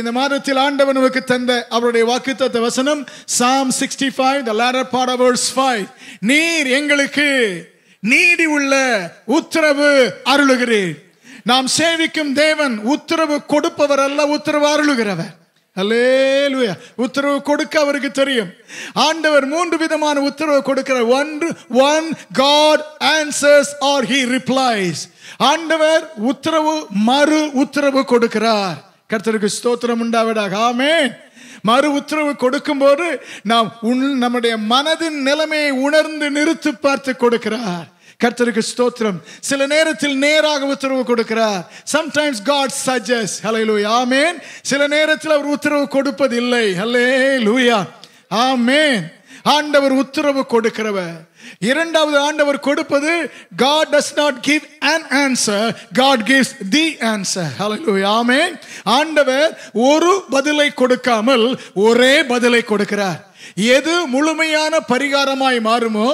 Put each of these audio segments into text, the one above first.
இந்த மாதத்தில் ஆண்டவன் நமக்கு தந்த அவருடைய வாக்குத்தத்த வசனம் psalm sixty five the latter part verse five நீர் எங்களுக்கு நீதி உள்ள உத்தரவு அருளுகிறீர் நாம் சேவிக்கும் தேவன் உத்தரவு கொடுப்பவர் அல்ல உத்தரவு அருளுகிறவர் உத்தரவு கொடுக்க அவருக்கு தெரியும் ஆண்டவர் மூன்று விதமான உத்தரவு கொடுக்கிற ஒன்று one God answers or he replies ஆண்டவர் உத்தரவு மறு உத்தரவு கொடுக்கிறார் கர்த்தருக்கு ஸ்தோத்திரம் உண்டாவிடாக ஆமே மறு உத்தரவு கொடுக்கும்போது நாம் உன் நம்முடைய மனதின் நிலைமையை உணர்ந்து நிறுத்து பார்த்து கொடுக்கிறார் கர்த்தருக்கு ஸ்தோத்திரம் சில நேரத்தில் நேராக உத்தரவு கொடுக்கிறார் சம்டைம்ஸ் காட் சஜஸ் ஹலே லூயா ஆமேன் சில நேரத்தில் அவர் உத்தரவு கொடுப்பதில்லை ஹலே லூயா ஆமேன் ஆண்டவர் உத்தரவு கொடுக்கிறவர் இரண்டாவது ஆண்டவர் கொடுப்பது God does not give answer answer God gives the answer amen ஆண்டவர் ஒரு பதிலை கொடுக்காமல் ஒரே பதிலை கொடுக்கிறார் எது முழுமையான பரிகாரமாய் மாறுமோ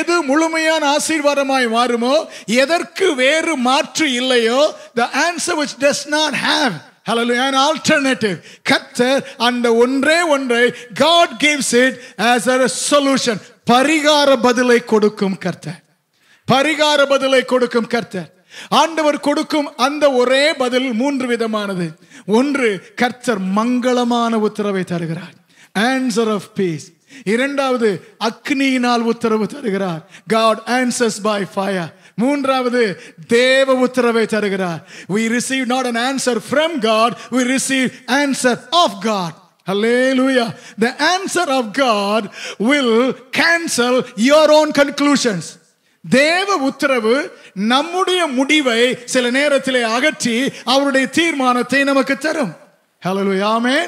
எது முழுமையான ஆசீர்வாதமாய் மாறுமோ எதற்கு வேறு மாற்று இல்லையோ the answer which does not have Hallelujah. அந்த ஒன்றே ஒன்றை பரிகார பதிலை கொடுக்கும் கர்த்தர் பரிகார பதிலை கொடுக்கும் கர்த்தர் ஆண்டவர் கொடுக்கும் அந்த ஒரே பதில் மூன்று விதமானது ஒன்று கர்த்தர் மங்களமான உத்தரவை தருகிறார் ஆன்சர் ஆஃப் பீஸ் இரண்டாவது அக்னியினால் உத்தரவு தருகிறார் God answers by fire we receive not an answer from god we receive answer of god hallelujah the answer of god will cancel your own conclusions தேவ உத்தரவு நம்முடைய முடிவை சில நேரத்திலே அகற்றி அவருடைய தீர்மானத்தை நமக்கு தரும் hallelujah amen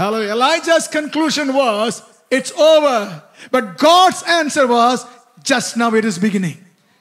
hallelujah elijah's conclusion was it's over but god's answer was just now it is beginning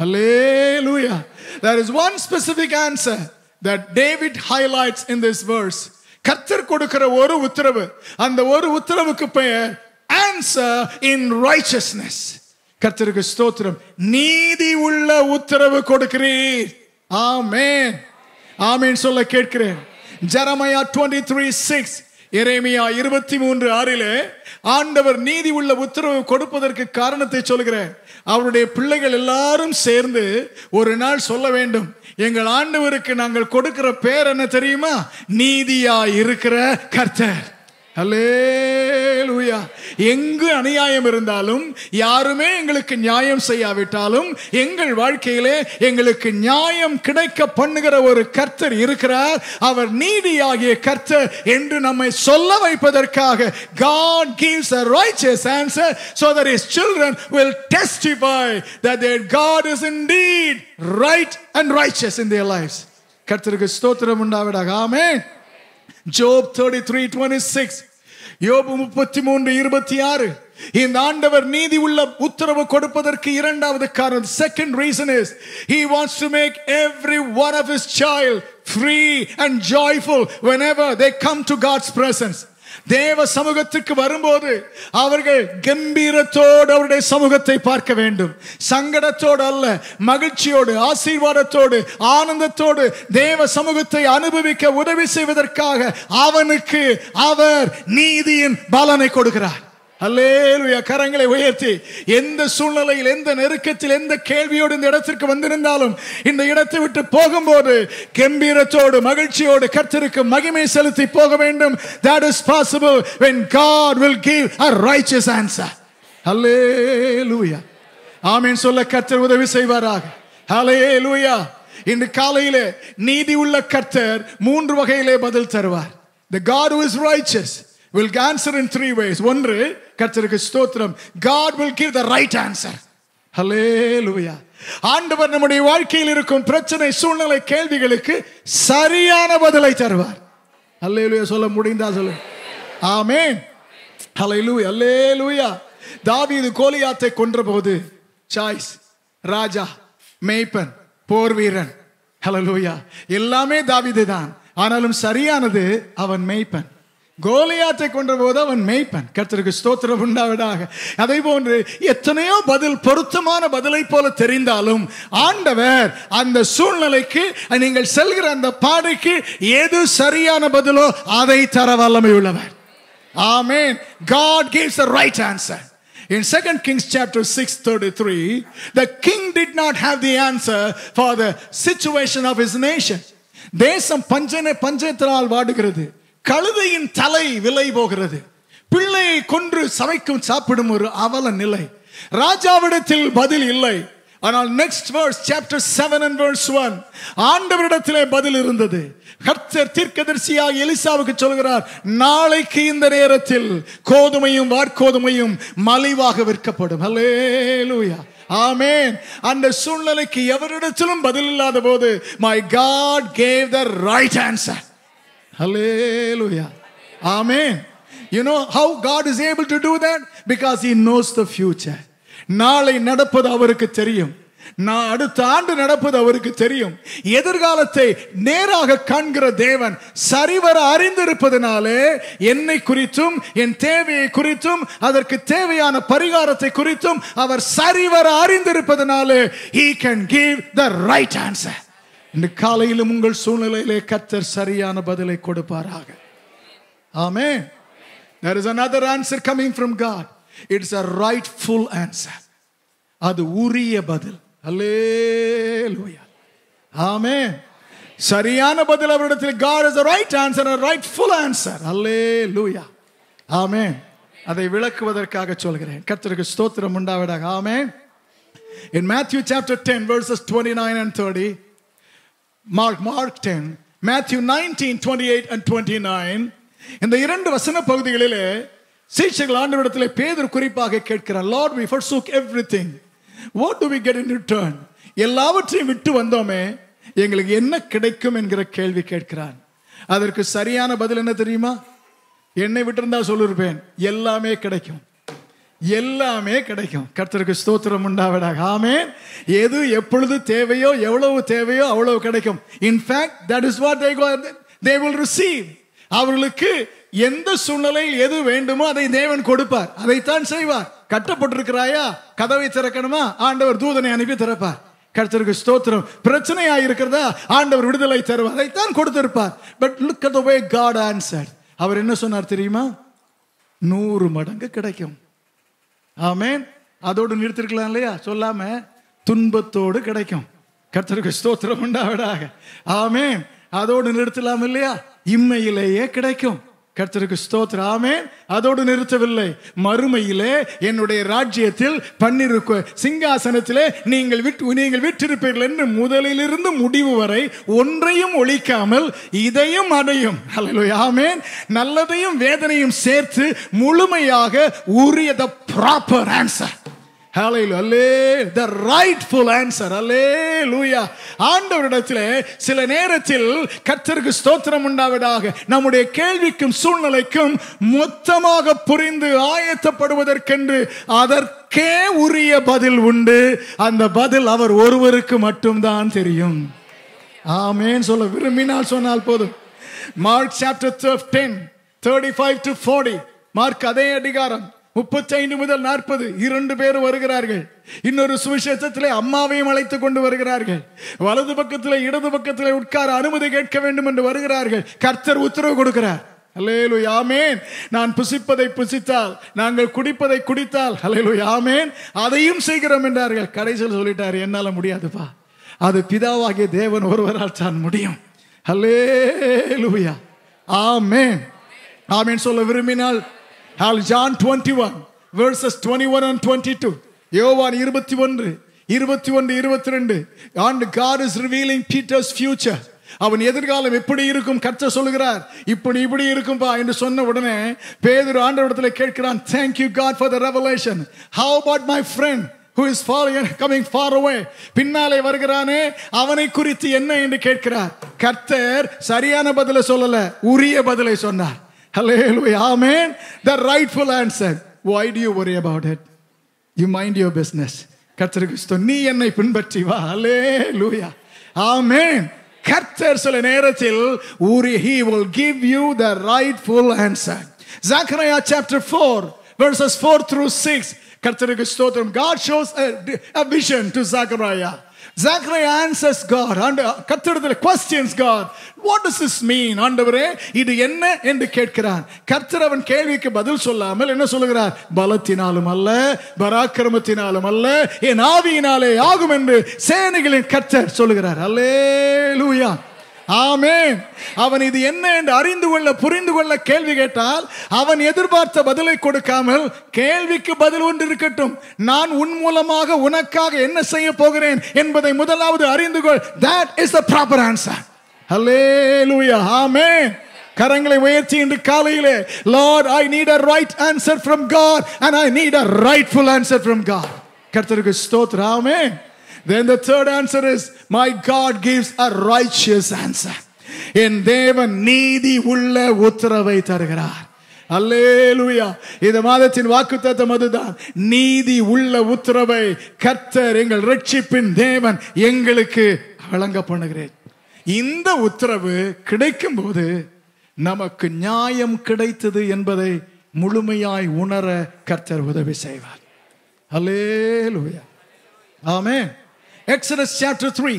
Hallelujah. There is one specific answer that David highlights in this verse. கர்த்தர் கொடுக்கிற ஒரு உத்தரவு அந்த ஒரு உத்தரவுக்கு பெயர் ஆன்சர் இன் ரைச்சஸ்னஸ் கர்த்தருக்கு ஸ்தோத்திரம் நீதி உள்ள உத்தரவு கொடுக்கிறீர் ஆமேன் ஆமேன் சொல்ல கேட்கிறேன் ஜரமையா டுவெண்ட்டி த்ரீ சிக்ஸ் இறைமையா இருபத்தி மூன்று ஆறிலே ஆண்டவர் நீதி உள்ள உத்தரவு கொடுப்பதற்கு காரணத்தை சொல்கிறேன் அவருடைய பிள்ளைகள் எல்லாரும் சேர்ந்து ஒரு நாள் சொல்ல வேண்டும் எங்கள் ஆண்டவருக்கு நாங்கள் கொடுக்கிற பேர் என்ன தெரியுமா நீதியா இருக்கிற கர்த்தர் ஹலேலுயா எங்கு அநியாயம் இருந்தாலும் யாருமே எங்களுக்கு நியாயம் செய்யாவிட்டாலும் எங்கள் வாழ்க்கையிலே எங்களுக்கு நியாயம் கிடைக்க பண்ணுகிற ஒரு கர்த்தர் இருக்கிறார் அவர் நீதியாகிய கர்த்தர் என்று நம்மை சொல்ல வைப்பதற்காக God gives a righteous answer so that his children will testify that their God is indeed right and righteous in their lives கர்த்தருக்கு ஸ்தோத்திரம் உண்டாவிடாக amen Job thirty three twenty six யோபு முப்பத்தி மூன்று இருபத்தி ஆறு இந்த ஆண்டவர் நீதி உள்ள உத்தரவு கொடுப்பதற்கு இரண்டாவது காரணம் second reason is he wants to make every one of his child free and joyful whenever they come to God's presence தேவ சமூகத்துக்கு வரும்போது அவர்கள் கம்பீரத்தோடு அவருடைய சமூகத்தை பார்க்க வேண்டும் சங்கடத்தோடு அல்ல மகிழ்ச்சியோடு ஆசீர்வாதத்தோடு ஆனந்தத்தோடு தேவ சமூகத்தை அனுபவிக்க உதவி செய்வதற்காக அவனுக்கு அவர் நீதியின் பலனை கொடுக்கிறார் அல்லேலுய கரங்களை உயர்த்தி எந்த சூழ்நிலையில் எந்த நெருக்கத்தில் எந்த கேள்வியோடு இந்த இடத்திற்கு வந்திருந்தாலும் இந்த இடத்தை விட்டு போகும்போது கம்பீரத்தோடு மகிழ்ச்சியோடு கர்த்தருக்கு மகிமை செலுத்தி போக வேண்டும் that is possible when God will give a righteous answer அல்லேலுயா ஆமீன் சொல்ல கர்த்தர் உதவி செய்வாராக அல்லேலுயா இன்று காலையிலே நீதி உள்ள கர்த்தர் மூன்று வகையிலே பதில் தருவார் the God who is righteous will answer in three ways ஒன்று கர்த்தருக்கு ஸ்தோத்திரம் God will give the right answer ஹalleluya ஆண்டவர் நம்முடைய வாழ்க்கையில் இருக்கும் பிரச்சனை சூழ்நிலை கேள்விகளுக்கு சரியான பதிலை தருவார் ஹalleluya சொல்ல முடிந்தா சொல்லு ஆமென் ஹalleluya ஹalleluya தாவீது கோலியாத்தை கொன்றபோது சாய்ஸ் ராஜா மெய்ப்பன் போர் வீரன் லூயா எல்லாமே தாவிது தான் ஆனாலும் சரியானது அவன் மேய்ப்பன் கோலியாத்தை போது அவன் மெய்ப்பன் கர்த்தருக்கு ஸ்தோத்திரம் உண்டாவிடாக அதே போன்று எத்தனையோ பதில் பொருத்தமான பதிலை போல தெரிந்தாலும் ஆண்டவர் அந்த சூழ்நிலைக்கு நீங்கள் செல்கிற அந்த பாடைக்கு எது சரியான பதிலோ அதை தர வல்லமை உள்ளவர் amen God gives the right answer In 2 Kings chapter 6:33, the king did not have the answer for the situation of his nation. தேசம் பஞ்சனை பஞ்சத்தினால் வாடுகிறது கழுதையின் தலை விலை போகிறது பிள்ளையை கொன்று சமைக்கும் சாப்பிடும் ஒரு அவல நிலை ராஜாவிடத்தில் பதில் இல்லை ஆனால் next verse chapter seven and verse one ஆண்டவரிடத்திலே பதில் இருந்தது கர்த்தர் தீர்க்கதரிசியாக எலிசாவுக்கு சொல்கிறார் நாளைக்கு இந்த நேரத்தில் கோதுமையும் வார்கோதுமையும் மலிவாக விற்கப்படும் ஹலே லூயா ஆமேன் அந்த சூழ்நிலைக்கு எவரிடத்திலும் பதில் இல்லாத போது my God gave the right answer Hallelujah. Amen. You know how God is able to do that? Because He knows the future. நாளை நடப்பது அவருக்கு தெரியும் நான் அடுத்த ஆண்டு நடப்பது அவருக்கு தெரியும் எதிர்காலத்தை நேராக காண்கிற தேவன் சரிவர அறிந்திருப்பதனாலே என்னை குறித்தும் என் தேவையை குறித்தும் அதற்கு தேவையான பரிகாரத்தை குறித்தும் அவர் சரிவர அறிந்திருப்பதனாலே he can give the right answer இன்று காலையிலும் உங்கள் சூழ்நிலையிலே கத்தர் சரியான பதிலை கொடுப்பாராக ஆமே There is another answer coming from God. It's a rightful answer. அது உரிய பதில் அல்லேலூயா ஆமே சரியான பதில் அவரிடத்தில் God is a right answer and a rightful answer. அல்லேலூயா ஆமே அதை விளக்குவதற்காக சொல்கிறேன் கர்த்தருக்கு ஸ்தோத்திரம் உண்டாவதாக ஆமே In Matthew chapter 10 verses 29 and 30 Mark Mark ten Matthew nineteen twenty eight and twenty nine இந்த இரண்டு வசன பகுதிகளிலே சீட்சைகள் ஆண்டவிடத்தில் பேதர் குறிப்பாக கேட்கிறார் Lord we forsook everything what do we get in return எல்லாவற்றையும் விட்டு வந்தோமே எங்களுக்கு என்ன கிடைக்கும் என்கிற கேள்வி கேட்கிறான் அதற்கு சரியான பதில் என்ன தெரியுமா என்னை விட்டிருந்தா சொல்லிருப்பேன் எல்லாமே கிடைக்கும் எல்லாமே கிடைக்கும் கர்த்தருக்கு ஸ்தோத்திரம் உண்டாவிடாக ஆமே எது எப்பொழுது தேவையோ எவ்வளவு தேவையோ அவ்வளவு கிடைக்கும் in fact that is what they they will receive அவர்களுக்கு எந்த சூழ்நிலையில் எது வேண்டுமோ அதை தேவன் கொடுப்பார் அதைத்தான் செய்வார் கட்டப்பட்டிருக்கிறாயா கதவை திறக்கணுமா ஆண்டவர் தூதனை அனுப்பி திறப்பார் கர்த்தருக்கு ஸ்தோத்திரம் பிரச்சனையா இருக்கிறதா ஆண்டவர் விடுதலை தருவார் அதைத்தான் கொடுத்திருப்பார் but look at the way God answer அவர் என்ன சொன்னார் தெரியுமா நூறு மடங்கு கிடைக்கும் ஆமேன் அதோடு நிறுத்திருக்கலாம் இல்லையா சொல்லாம துன்பத்தோடு கிடைக்கும் கர்த்தருக்கு ஸ்தோத்திரம் உண்டாவிடாக ஆமேன் அதோடு நிறுத்தலாம் இல்லையா இம்மையிலேயே கிடைக்கும் கர்த்தருக்கு ஸ்தோத்திர ஆமேன் அதோடு நிறுத்தவில்லை மறுமையிலே என்னுடைய ராஜ்யத்தில் பன்னிருக்க சிங்காசனத்திலே நீங்கள் விட்டு நீங்கள் விட்டிருப்பீர்கள் என்று முதலிலிருந்து முடிவு வரை ஒன்றையும் ஒழிக்காமல் இதையும் அடையும் ஆமேன் நல்லதையும் வேதனையும் சேர்த்து முழுமையாக உரிய the proper answer the answer லூயா சில நேரத்தில் கத்தருக்கு ஸ்தோத்திரம் உண்டாவதாக நம்முடைய கேள்விக்கும் சூழ்நிலைக்கும் மொத்தமாக புரிந்து ஆயத்தப்படுவதற்கென்று அதற்கே உரிய பதில் உண்டு அந்த பதில் அவர் ஒருவருக்கு மட்டும்தான் தெரியும் ஆமேன் சொல்ல விரும்பினால் சொன்னால் போதும் Mark chapter ten thirty five to forty Mark அதே அதிகாரம் முப்பத்தைந்து முதல் நாற்பது இரண்டு பேர் வருகிறார்கள் இன்னொரு சுவிசேஷத்தில் அம்மாவையும் அழைத்துக் கொண்டு வருகிறார்கள் வலது பக்கத்தில் இடது பக்கத்தில் உட்கார அனுமதி கேட்க வேண்டும் என்று வருகிறார்கள் கர்த்தர் உத்தரவு கொடுக்கிறார் ஹலேலு யாமேன் நான் புசிப்பதை புசித்தால் நாங்கள் குடிப்பதை குடித்தால் ஹலேலு யாமேன் அதையும் செய்கிறோம் என்றார்கள் கடைசியில் சொல்லிட்டார் என்னால் முடியாதுப்பா அது பிதாவாகிய தேவன் ஒருவரால் தான் முடியும் ஹலேலுயா ஆமேன் ஆமேன் சொல்ல விரும்பினால் John twenty one John twenty one and twenty two யோவான் இருபத்தி ஒன்று இருபத்தி ஒன்று இருபத்தி ரெண்டு and God is revealing Peter's future அவன் எதிர்காலம் எப்படி இருக்கும் கற்ற சொல்லுகிறார் இப்படி இப்படி இருக்கும்பா என்று சொன்ன உடனே பேதர் ஆண்டவடத்தில் கேட்கிறான் thank you God for the revelation how about my friend who is far coming far away பின்னாலே வருகிறானே அவனை குறித்து என்ன என்று கேட்கிறார் கர்த்தர் சரியான பதிலை சொல்லலை உரிய பதிலை சொன்னார் Hallelujah. Amen. The rightful answer. Why do you worry about it? You mind your business. கர்த்தருக்கு நீ என்னை பின்பற்றி வா ஹலே லூயா ஆமேன் கர்த்தர் சில நேரத்தில் ஊரி he will give you the rightful answer chapter verses 4 through 6 கர்த்தருக்கு ஸ்தோத்திரம் God shows a, a vision to Zachariah ஜாக்ரே ஆன்சர்ஸ் காட் ஆண்டு கத்திரத்தில் questions God what is is mean ஆண்டவரே இது என்ன என்று கேட்கிறான் கர்த்தர் அவன் கேள்விக்கு பதில் சொல்லாமல் என்ன சொல்லுகிறார் பலத்தினாலும் அல்ல பராக்கிரமத்தினாலும் அல்ல என் ஆவியினாலே ஆகும் என்று சேனைகளின் கர்த்தர் சொல்லுகிறார் அல்லே லூயா ஆமேன் அவன் இது என்ன என்று அறிந்து கொள்ள புரிந்து கொள்ள கேள்வி கேட்டால் அவன் எதிர்பார்த்த பதிலை கொடுக்காமல் கேள்விக்கு பதில் ஒன்று இருக்கட்டும் நான் உன் மூலமாக உனக்காக என்ன செய்ய போகிறேன் என்பதை முதலாவது அறிந்து கொள் that is a proper answer hallelujah amen கரங்களை உயர்த்தி இன்று காலையிலே Lord I need a right answer from God and I need a rightful answer from God கர்த்தருக்கு ஸ்தோத்ராமே Then the third answer is, My God gives a righteous answer. என் தேவன் நீதி உள்ள உத்தரவை தருகிறார் அல்லேலுயா இந்த மாதத்தின் வாக்குத்தத்தம் அதுதான் நீதி உள்ள உத்தரவை கர்த்தர் எங்கள் ரட்சிப்பின் தேவன் எங்களுக்கு வழங்க பண்ணுகிறேன் இந்த உத்தரவு கிடைக்கும் போது நமக்கு நியாயம் கிடைத்தது என்பதை முழுமையாய் உணர கர்த்தர் உதவி செய்வார் அல்லேலுயா ஆமே எக்ஸடஸ் சாப்டர் த்ரீ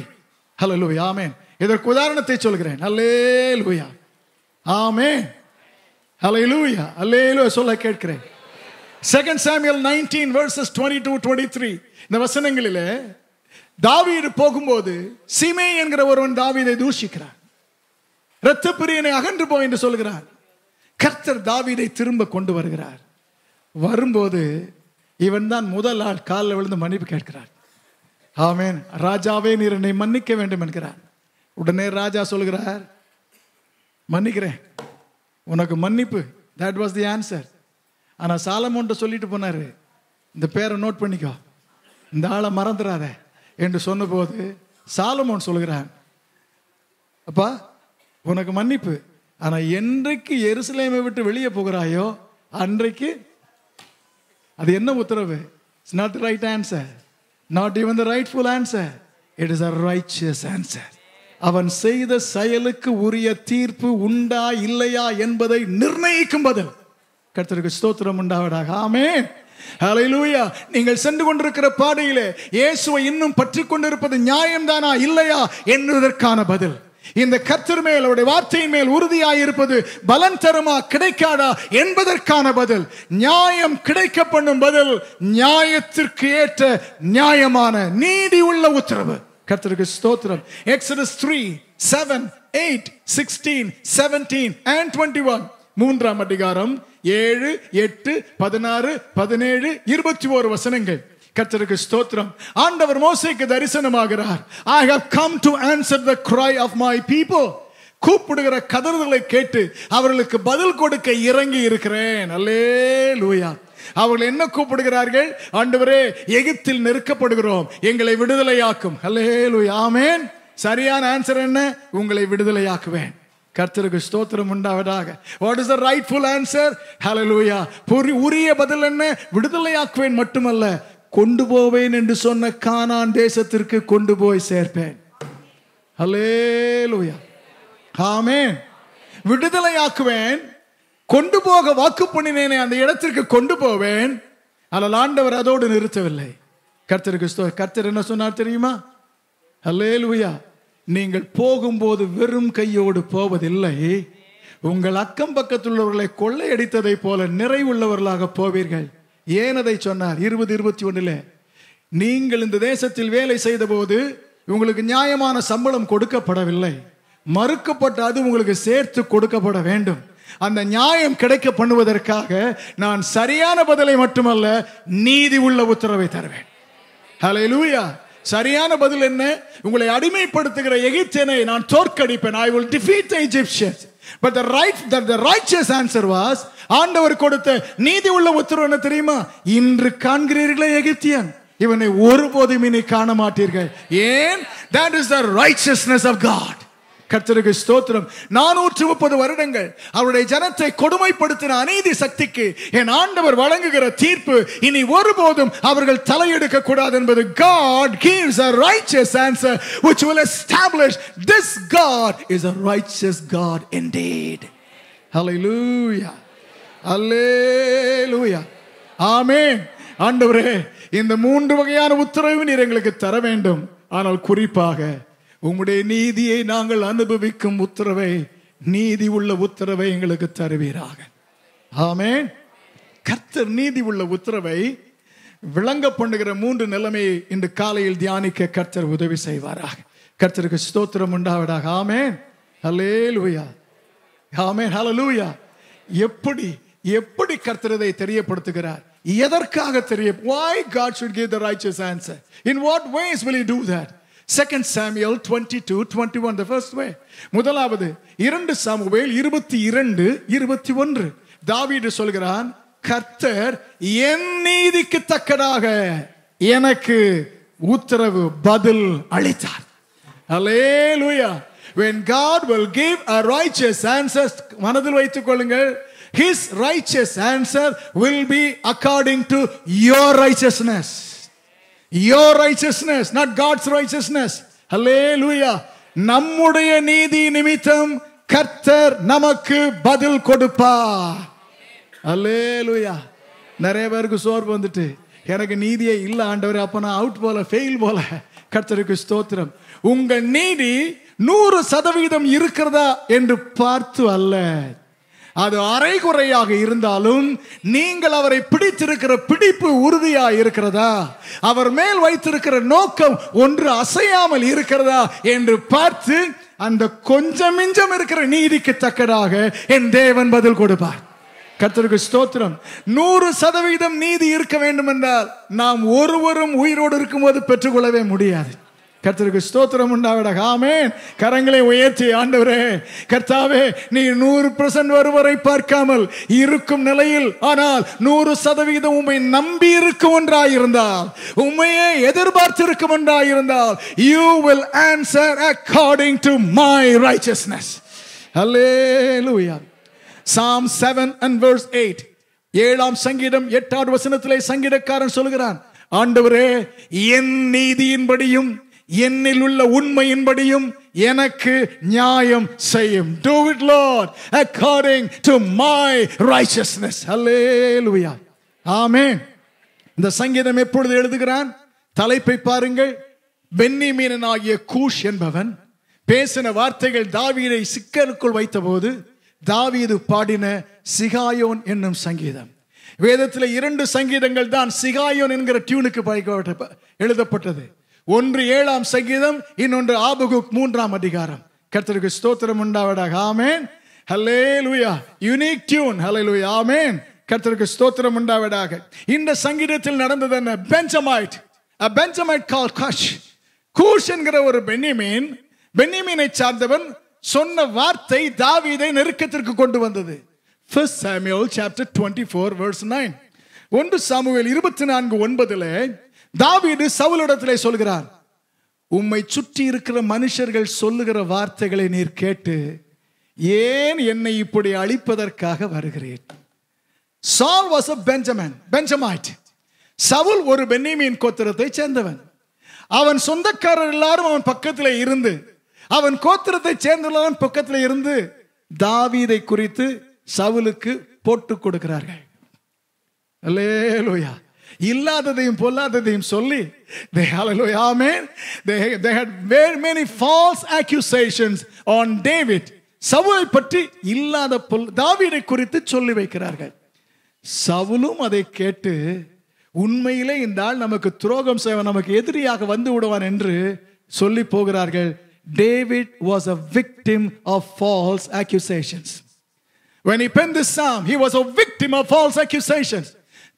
ஹலோ லூயா ஆமேன் இதற்கு உதாரணத்தை சொல்கிறேன் அல்லே லூயா ஆமே ஹலோ லூயா அல்லே லூயா சொல்ல கேட்கிறேன் second Samuel nineteen verses twenty two twenty three இந்த வசனங்களில் தாவீடு போகும்போது சிமே என்கிற ஒருவன் தாவீதை தூஷிக்கிறான் இரத்த பிரியனை அகன்று போ என்று சொல்கிறார் கர்த்தர் தாவீதை திரும்ப கொண்டு வருகிறார் வரும்போது இவன் தான் முதல் ஆள் காலில் விழுந்து மன்னிப்பு கேட்கிறார் ஆமேன் ராஜாவே நீர் என்னை மன்னிக்க வேண்டும் என்கிறார் உடனே ராஜா சொல்கிறார் மன்னிக்கிறேன் உனக்கு மன்னிப்பு தட் வாஸ் தி ஆன்சர் ஆனால் சாலமோன்ட்ட சொல்லிட்டு போனார் இந்த பேரை நோட் பண்ணிக்கோ இந்த ஆளை மறந்துடாத என்று சொன்னபோது சாலமோன் சொல்கிறான் அப்பா உனக்கு மன்னிப்பு ஆனால் என்றைக்கு எருசலேமை விட்டு வெளியே போகிறாயோ அன்றைக்கு அது என்ன உத்தரவு it's not right answer not even the rightful answer it is a righteous answer அவன் செய்த செயலுக்கு உரிய தீர்ப்பு உண்டா இல்லையா என்பதை நிர்ணயிக்கும் பதில் கருத்தருக்கு ஸ்தோத்திரம் உண்டாவதாக ஆமே ஹலையிலூயா நீங்கள் சென்று கொண்டிருக்கிற பாடையிலே இயேசுவை இன்னும் பற்றி கொண்டிருப்பது நியாயம்தானா இல்லையா என்பதற்கான பதில் இந்த கத்தர் மேல் அவருடைய வார்த்தையின் மேல் உறுதியாயிருப்பது பலன் தருமா கிடைக்காதா என்பதற்கான பதில் நியாயம் கிடைக்க பண்ணும் பதில் நியாயத்திற்கு ஏற்ற நியாயமான நீதி உள்ள உத்தரவு கர்த்தருக்கு ஸ்தோத்திரம் Exodus three seven eight sixteen seventeen and twenty one மூன்றாம் அதிகாரம் ஏழு எட்டு பதினாறு பதினேழு இருபத்தி ஓரு வசனங்கள் கத்தருக்கு ஸ்தோத்திரம் ஆண்டவர் மோசைக்கு தரிசனமாகிறார் I have come to answer the cry of my people கூப்பிடுகிற கதறுதலை கேட்டு அவர்களுக்கு பதில் கொடுக்க இறங்கி இருக்கிறேன் அல்லே லூயா அவர்கள் என்ன கூப்பிடுகிறார்கள் ஆண்டவரே எகிப்தில் நெருக்கப்படுகிறோம் எங்களை விடுதலையாக்கும் அல்லே லூயா ஆமேன் சரியான ஆன்சர் என்ன உங்களை விடுதலையாக்குவேன் கர்த்தருக்கு ஸ்தோத்திரம் உண்டாவதாக what is the full answer hallelujah உரிய பதில் என்ன விடுதலையாக்குவேன் மட்டுமல்ல கொண்டு போவேன் என்று சொன்ன கானான் தேசத்திற்கு கொண்டு போய் சேர்ப்பேன் ஹலேலுயா ஆமேன் விடுதலையாக்குவேன் கொண்டு போக வாக்கு பண்ணினேனே அந்த இடத்திற்கு கொண்டு போவேன் அதில் ஆண்டவர் அதோடு நிறுத்தவில்லை கர்த்தர் கிறிஸ்துவ கர்த்தர் என்ன சொன்னார் தெரியுமா ஹலேலுயா நீங்கள் போகும்போது வெறும் கையோடு போவதில்லை உங்கள் அக்கம் பக்கத்தில் உள்ளவர்களை கொள்ளையடித்ததை போல நிறைவுள்ளவர்களாக போவீர்கள் ஏன் அதை சொன்னார் இருபது இருபத்தி ஒன்றில் நீங்கள் இந்த தேசத்தில் வேலை செய்தபோது உங்களுக்கு நியாயமான சம்பளம் கொடுக்கப்படவில்லை மறுக்கப்பட்ட அது உங்களுக்கு சேர்த்து கொடுக்கப்பட வேண்டும் அந்த நியாயம் கிடைக்க பண்ணுவதற்காக நான் சரியான பதிலை மட்டுமல்ல நீதி உள்ள உத்தரவை தருவேன் ஹலோ லூயா சரியான பதில் என்ன உங்களை அடிமைப்படுத்துகிற எகிப்தனை நான் தோற்கடிப்பேன் I will defeat Egyptians but the right the righteous answer was ஆண்டவர் கொடுத்த நீதி உள்ள உத்தரவு என்ன தெரியுமா இன்று காண்கிறீர்களே எகிப்தியன் இவனை ஒருபோதும் இனி காண மாட்டீர்கள் ஏன் that is the righteousness of God கர்த்தருக்கு ஸ்தோத்திரம் நானூற்று முப்பது வருடங்கள் அவருடைய ஜனத்தை கொடுமைப்படுத்தின அநீதி சக்திக்கு என் ஆண்டவர் வழங்குகிற தீர்ப்பு இனி ஒருபோதும் அவர்கள் தலையெடுக்க கூடாது என்பது God gives a righteous answer which will establish this God is a righteous God indeed. Hallelujah. Hallelujah. Amen. ஆண்டவரே இந்த மூன்று வகையான உத்தரவு நீர் எங்களுக்கு தர வேண்டும் ஆனால் குறிப்பாக உங்களுடைய நீதியை நாங்கள் அனுபவிக்கும் உத்தரவை நீதி உள்ள உத்தரவை எங்களுக்கு தருவீராக ஆமே கர்த்தர் நீதி உள்ள உத்தரவை விளங்க பண்ணுகிற மூன்று நிலைமையை இன்று காலையில் தியானிக்க கர்த்தர் உதவி செய்வாராக கர்த்தருக்கு ஸ்தோத்திரம் உண்டாவதாக ஆமே ஹலே லூயா ஆமே ஹலலூயா எப்படி எப்படி கர்த்தர் இதை தெரியப்படுத்துகிறார் எதற்காக தெரிய why God should give the righteous answer in what ways will you do that second Samuel twenty two twenty one the first way முதலாவது இரண்டு சாமுவேல் இருபத்தி இரண்டு இருபத்தி ஒன்று தாவீடு சொல்கிறான் கர்த்தர் என் நீதிக்கு தக்கதாக எனக்கு உத்தரவு பதில் அளித்தார் hallelujah When God will give a righteous answer, மனதில் வைத்துக் கொள்ளுங்கள் His righteous answer will be according to your righteousness. Your righteousness not God's righteousness hallelujah நம்முடைய நீதி நிமித்தம் கர்த்தர் நமக்கு பதில் கொடுப்பா ஹலே லூயா நிறைய பேருக்கு சோர்வு வந்துட்டு எனக்கு நீதியே இல்லை ஆண்டவர் அப்போ நான் அவுட் போல ஃபெயில் போல கர்த்தருக்கு ஸ்தோத்திரம் உங்க நீதி நூறு சதவிகிதம் இருக்கிறதா என்று பார்த்து அல்ல அது அரை குறையாக இருந்தாலும் நீங்கள் அவரை பிடித்திருக்கிற பிடிப்பு உறுதியா இருக்கிறதா அவர் மேல் வைத்திருக்கிற நோக்கம் ஒன்று அசையாமல் இருக்கிறதா என்று பார்த்து அந்த கொஞ்சம் மிஞ்சம் இருக்கிற நீதிக்கு தக்கதாக என் தேவன் பதில் கொடுப்பார் கத்தருக்கு ஸ்தோத்திரம் நூறு சதவீதம் நீதி இருக்க வேண்டும் என்றால் நாம் ஒருவரும் உயிரோடு இருக்கும்போது பெற்றுக்கொள்ளவே முடியாது கர்த்தருக்கு ஸ்தோத்திரம் உண்டாவிடக ஆமேன் கரங்களை உயர்த்தி ஆண்டவரே கர்த்தாவே நீ நூறு பர்சன்ட் வருவரை பார்க்காமல் இருக்கும் நிலையில் ஆனால் நூறு சதவிகிதம் உண்மை நம்பி இருக்கும் ஒன்றாயிருந்தால் உண்மையே எதிர்பார்த்திருக்கும் ஒன்றாயிருந்தால் you will answer according to my righteousness hallelujah Psalm seven and verse eight ஏழாம் சங்கீதம் எட்டாவது வசனத்திலே சங்கீதக்காரன் சொல்கிறான் ஆண்டவரே என் நீதியின்படியும் என்னில் உள்ள உண்மையின்படியும் எனக்கு நியாயம் செய்யும் do it lord according to my righteousness hallelujah amen இந்த சங்கீதம் எப்பொழுது எழுதுகிறான் தலைப்பை பாருங்கள் மீனன் ஆகிய கூஷ் என்பவன் பேசின வார்த்தைகள் தாவீரை சிக்கலுக்குள் வைத்தபோது தாவீது பாடின சிகாயோன் என்னும் சங்கீதம் வேதத்தில் இரண்டு சங்கீதங்கள் தான் சிகாயோன் என்கிற டியூனுக்கு எழுதப்பட்டது ஒன்று ஏழாம் சங்கீதம் இன்னொன்று ஆபுகுக் மூன்றாம் அதிகாரம் கர்த்தருக்கு ஸ்தோத்திரம் உண்டாவடாக ஆமேன் ஹலே லூயா யூனிக் டியூன் ஹலே லூயா ஆமேன் கர்த்தருக்கு ஸ்தோத்திரம் உண்டாவடாக இந்த சங்கீதத்தில் நடந்தது என்ன பெஞ்சமைட் பெஞ்சமைட் கால் கஷ் கூஷ் என்கிற ஒரு பென்னிமீன் பென்னிமீனை சார்ந்தவன் சொன்ன வார்த்தை தாவீதை நெருக்கத்திற்கு கொண்டு வந்தது first Samuel chapter twenty four verse nine ஒன்று சாமுவேல் இருபத்தி நான்கு ஒன்பதுல தாவிடு சவுலிடத்திலே சொல்கிறார் உம்மை சுற்றி இருக்கிற மனுஷர்கள் சொல்லுகிற வார்த்தைகளை நீர் கேட்டு ஏன் என்னை இப்படி அழிப்பதற்காக வருகிறேன் சவுல் ஒரு பென்னிமீன் கோத்திரத்தை சேர்ந்தவன் அவன் சொந்தக்காரர் எல்லாரும் அவன் பக்கத்தில் இருந்து அவன் கோத்திரத்தை சேர்ந்தவன் பக்கத்தில் இருந்து தாவீதை குறித்து சவுலுக்கு போட்டு கொடுக்கிறார்கள் இல்லாததையும் பொல்லாததையும் சொல்லி பற்றி இல்லாத பொல் தாவீதை குறித்து சொல்லி வைக்கிறார்கள் சவுலும் அதை கேட்டு உண்மையிலே இந்த ஆள் நமக்கு துரோகம் செய்வன் நமக்கு எதிரியாக வந்து விடுவான் என்று சொல்லி போகிறார்கள் David was a victim of false accusations When he penned this psalm, he was a victim of false accusations.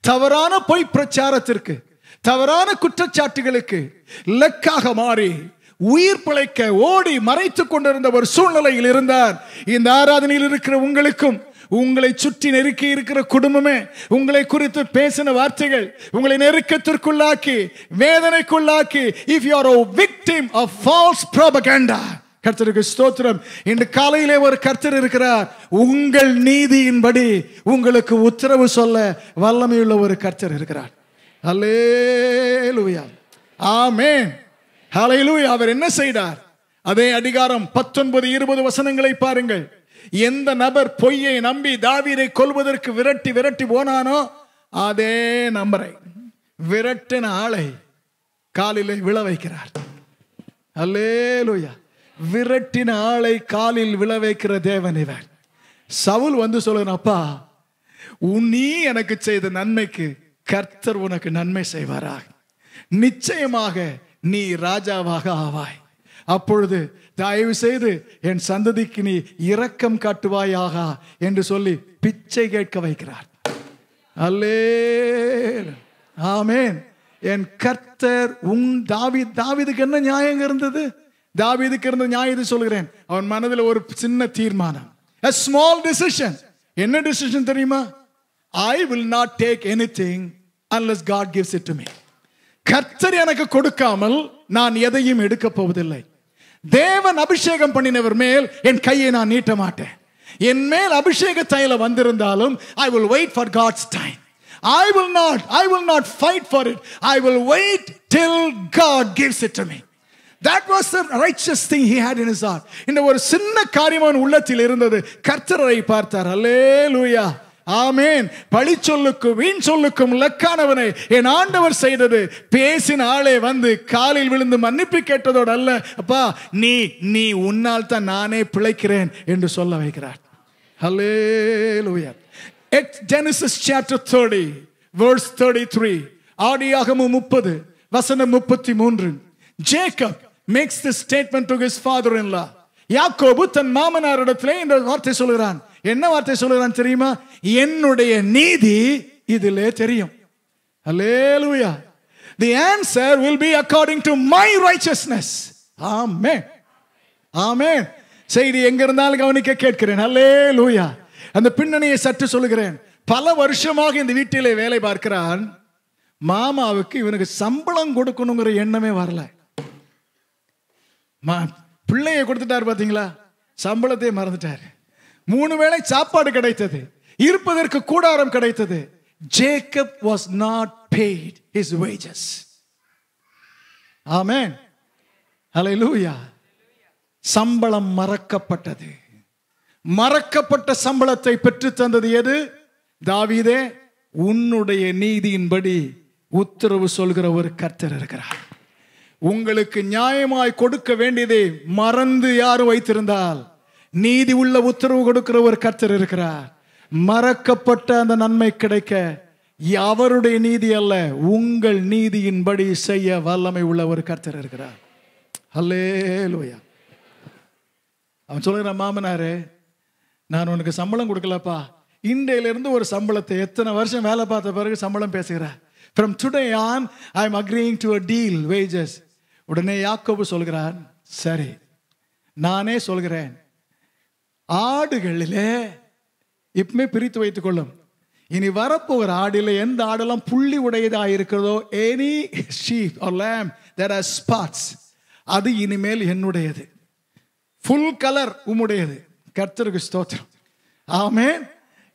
தவறான பொய் பிரச்சாரத்திற்கு தவறான குற்றச்சாட்டுகளுக்கு லக்காக மாறி உயிர் பிழைக்க ஓடி மறைத்துக் கொண்டிருந்த ஒரு சூழ்நிலையில் இருந்தார் இந்த ஆராதனையில் இருக்கிற உங்களுக்கும் உங்களை சுற்றி நெருக்கி இருக்கிற குடும்பமே உங்களை குறித்து பேசின வார்த்தைகள் உங்களை நெருக்கத்திற்குள்ளாக்கி வேதனைக்குள்ளாக்கி if you are victim of false propaganda கர்த்தருக்கு ஸ்தோத்திரம் இன்று காலையிலே ஒரு கர்த்தர் இருக்கிறார் உங்கள் நீதியின்படி உங்களுக்கு உத்தரவு சொல்ல வல்லமையுள்ள ஒரு கர்த்தர் இருக்கிறார் ஹலே லூயா ஆமே ஹலே அவர் என்ன செய்தார் அதே அதிகாரம் பத்தொன்பது இருபது வசனங்களை பாருங்கள் எந்த நபர் பொய்யை நம்பி தாவீரை கொள்வதற்கு விரட்டி விரட்டி போனானோ அதே நம்பரை விரட்டின ஆளை காலிலே விழ வைக்கிறார் அல்லேலுயா விரட்டின ஆளை காலில் விழ வைக்கிற தேவன் இவர் சவுல் வந்து சொல்லணும் அப்பா நீ எனக்கு செய்த நன்மைக்கு கர்த்தர் உனக்கு நன்மை செய்வாரா நிச்சயமாக நீ ராஜாவாக ஆவாய் அப்பொழுது தயவு செய்து என் சந்ததிக்கு நீ இரக்கம் காட்டுவாயாக என்று சொல்லி பிச்சை கேட்க வைக்கிறார் அல்லே ஆமேன் என் கர்த்தர் உன் தாவி தாவிதுக்கு என்ன நியாயம் இருந்தது தாவீதுக்கு இருந்த நியாயம் இது சொல்கிறேன் அவன் மனதில் ஒரு சின்ன தீர்மானம் எ ஸ்மால் decision என்ன டிசிஷன் தெரியுமா I will not take anything unless God gives it to me கர்த்தர் எனக்கு கொடுக்காமல் நான் எதையும் எடுக்க போவதில்லை தேவன் அபிஷேகம் பண்ணினவர் மேல் என் கையை நான் நீட்ட மாட்டேன் என் மேல் அபிஷேக தைல வந்திருந்தாலும் I will wait for God's time I will not I will not fight for it I will wait till God gives it to me that was righteous thing he had in his heart இந்த ஒரு சின்ன காரியமான உள்ளத்தில் இருந்தது கர்த்தரை பார்த்தார் அல்லே லூயா ஆமேன் பழி சொல்லுக்கும் வீண் சொல்லுக்கும் லக்கானவனை என் ஆண்டவர் செய்தது பேசின ஆளே வந்து காலில் விழுந்து மன்னிப்பு கேட்டதோடு அல்ல அப்பா நீ நீ உன்னால் தான் நானே பிழைக்கிறேன் என்று சொல்ல வைக்கிறார் ஹலே லூயா எட் Genesis chapter thirty verse thirty three ஆடியாகமும் முப்பது வசனம் முப்பத்தி மூன்று Jacob makes the statement to his father in law யாக்கோபு தன் மாமனார் இடத்துல இந்த வார்த்தை சொல்கிறான் என்ன வார்த்தை சொல்கிறான் தெரியுமா என்னுடைய நீதி இதிலே தெரியும் hallelujah the answer will be according to my righteousness amen amen செய்தி எங்க இருந்தாலும் கவனிக்க கேட்கிறேன் அல்லே லூயா அந்த பின்னணியை சற்று சொல்லுகிறேன் பல வருஷமாக இந்த வீட்டிலே வேலை பார்க்கிறான் மாமாவுக்கு இவனுக்கு சம்பளம் கொடுக்கணுங்கிற எண்ணமே வரலை மா பிள்ளைய கொடுத்துட்டார் பார்த்தீங்களா சம்பளத்தையே மறந்துட்டார் மூணு வேளை சாப்பாடு கிடைத்தது இருப்பதற்கு கூடாரம் கிடைத்தது Jacob was not paid his wages amen hallelujah சம்பளம் மறக்கப்பட்டது மறக்கப்பட்ட சம்பளத்தை பெற்று தந்தது எது தாவீதே உன்னுடைய நீதியின்படி உத்தரவு சொல்கிற ஒரு கர்த்தர் இருக்கிறார் உங்களுக்கு நியாயமாய் கொடுக்க வேண்டியதை மறந்து யாரும் வைத்திருந்தால் நீதி உள்ள உத்தரவு கொடுக்கிற ஒரு கர்த்தர் இருக்கிறார் மறக்கப்பட்ட அந்த நன்மை கிடைக்க அவருடைய நீதி அல்ல உங்கள் நீதியின்படி செய்ய வல்லமை உள்ள ஒரு கர்த்தர் இருக்கிறார் ஹல்லே அவன் சொல்லுகிற மாமனாரு நான் உனக்கு சம்பளம் கொடுக்கலப்பா இருந்து ஒரு சம்பளத்தை எத்தனை வருஷம் வேலை பார்த்த பிறகு சம்பளம் பேசுகிறேன் from today on I am agreeing to a deal wages உடனே யாக்கோபு சொல்கிறான் சரி நானே சொல்கிறேன் ஆடுகளிலே இப்பமே பிரித்து வைத்துக் கொள்ளும் இனி வரப்போகிற ஆடில் எந்த ஆடெல்லாம் புள்ளி உடையதாக இருக்கிறதோ any sheep are lame there are spots அது இனிமேல் என்னுடையது ஃபுல் கலர் உம்முடையது கர்த்தருக்கு ஸ்தோத்திரம் ஆமே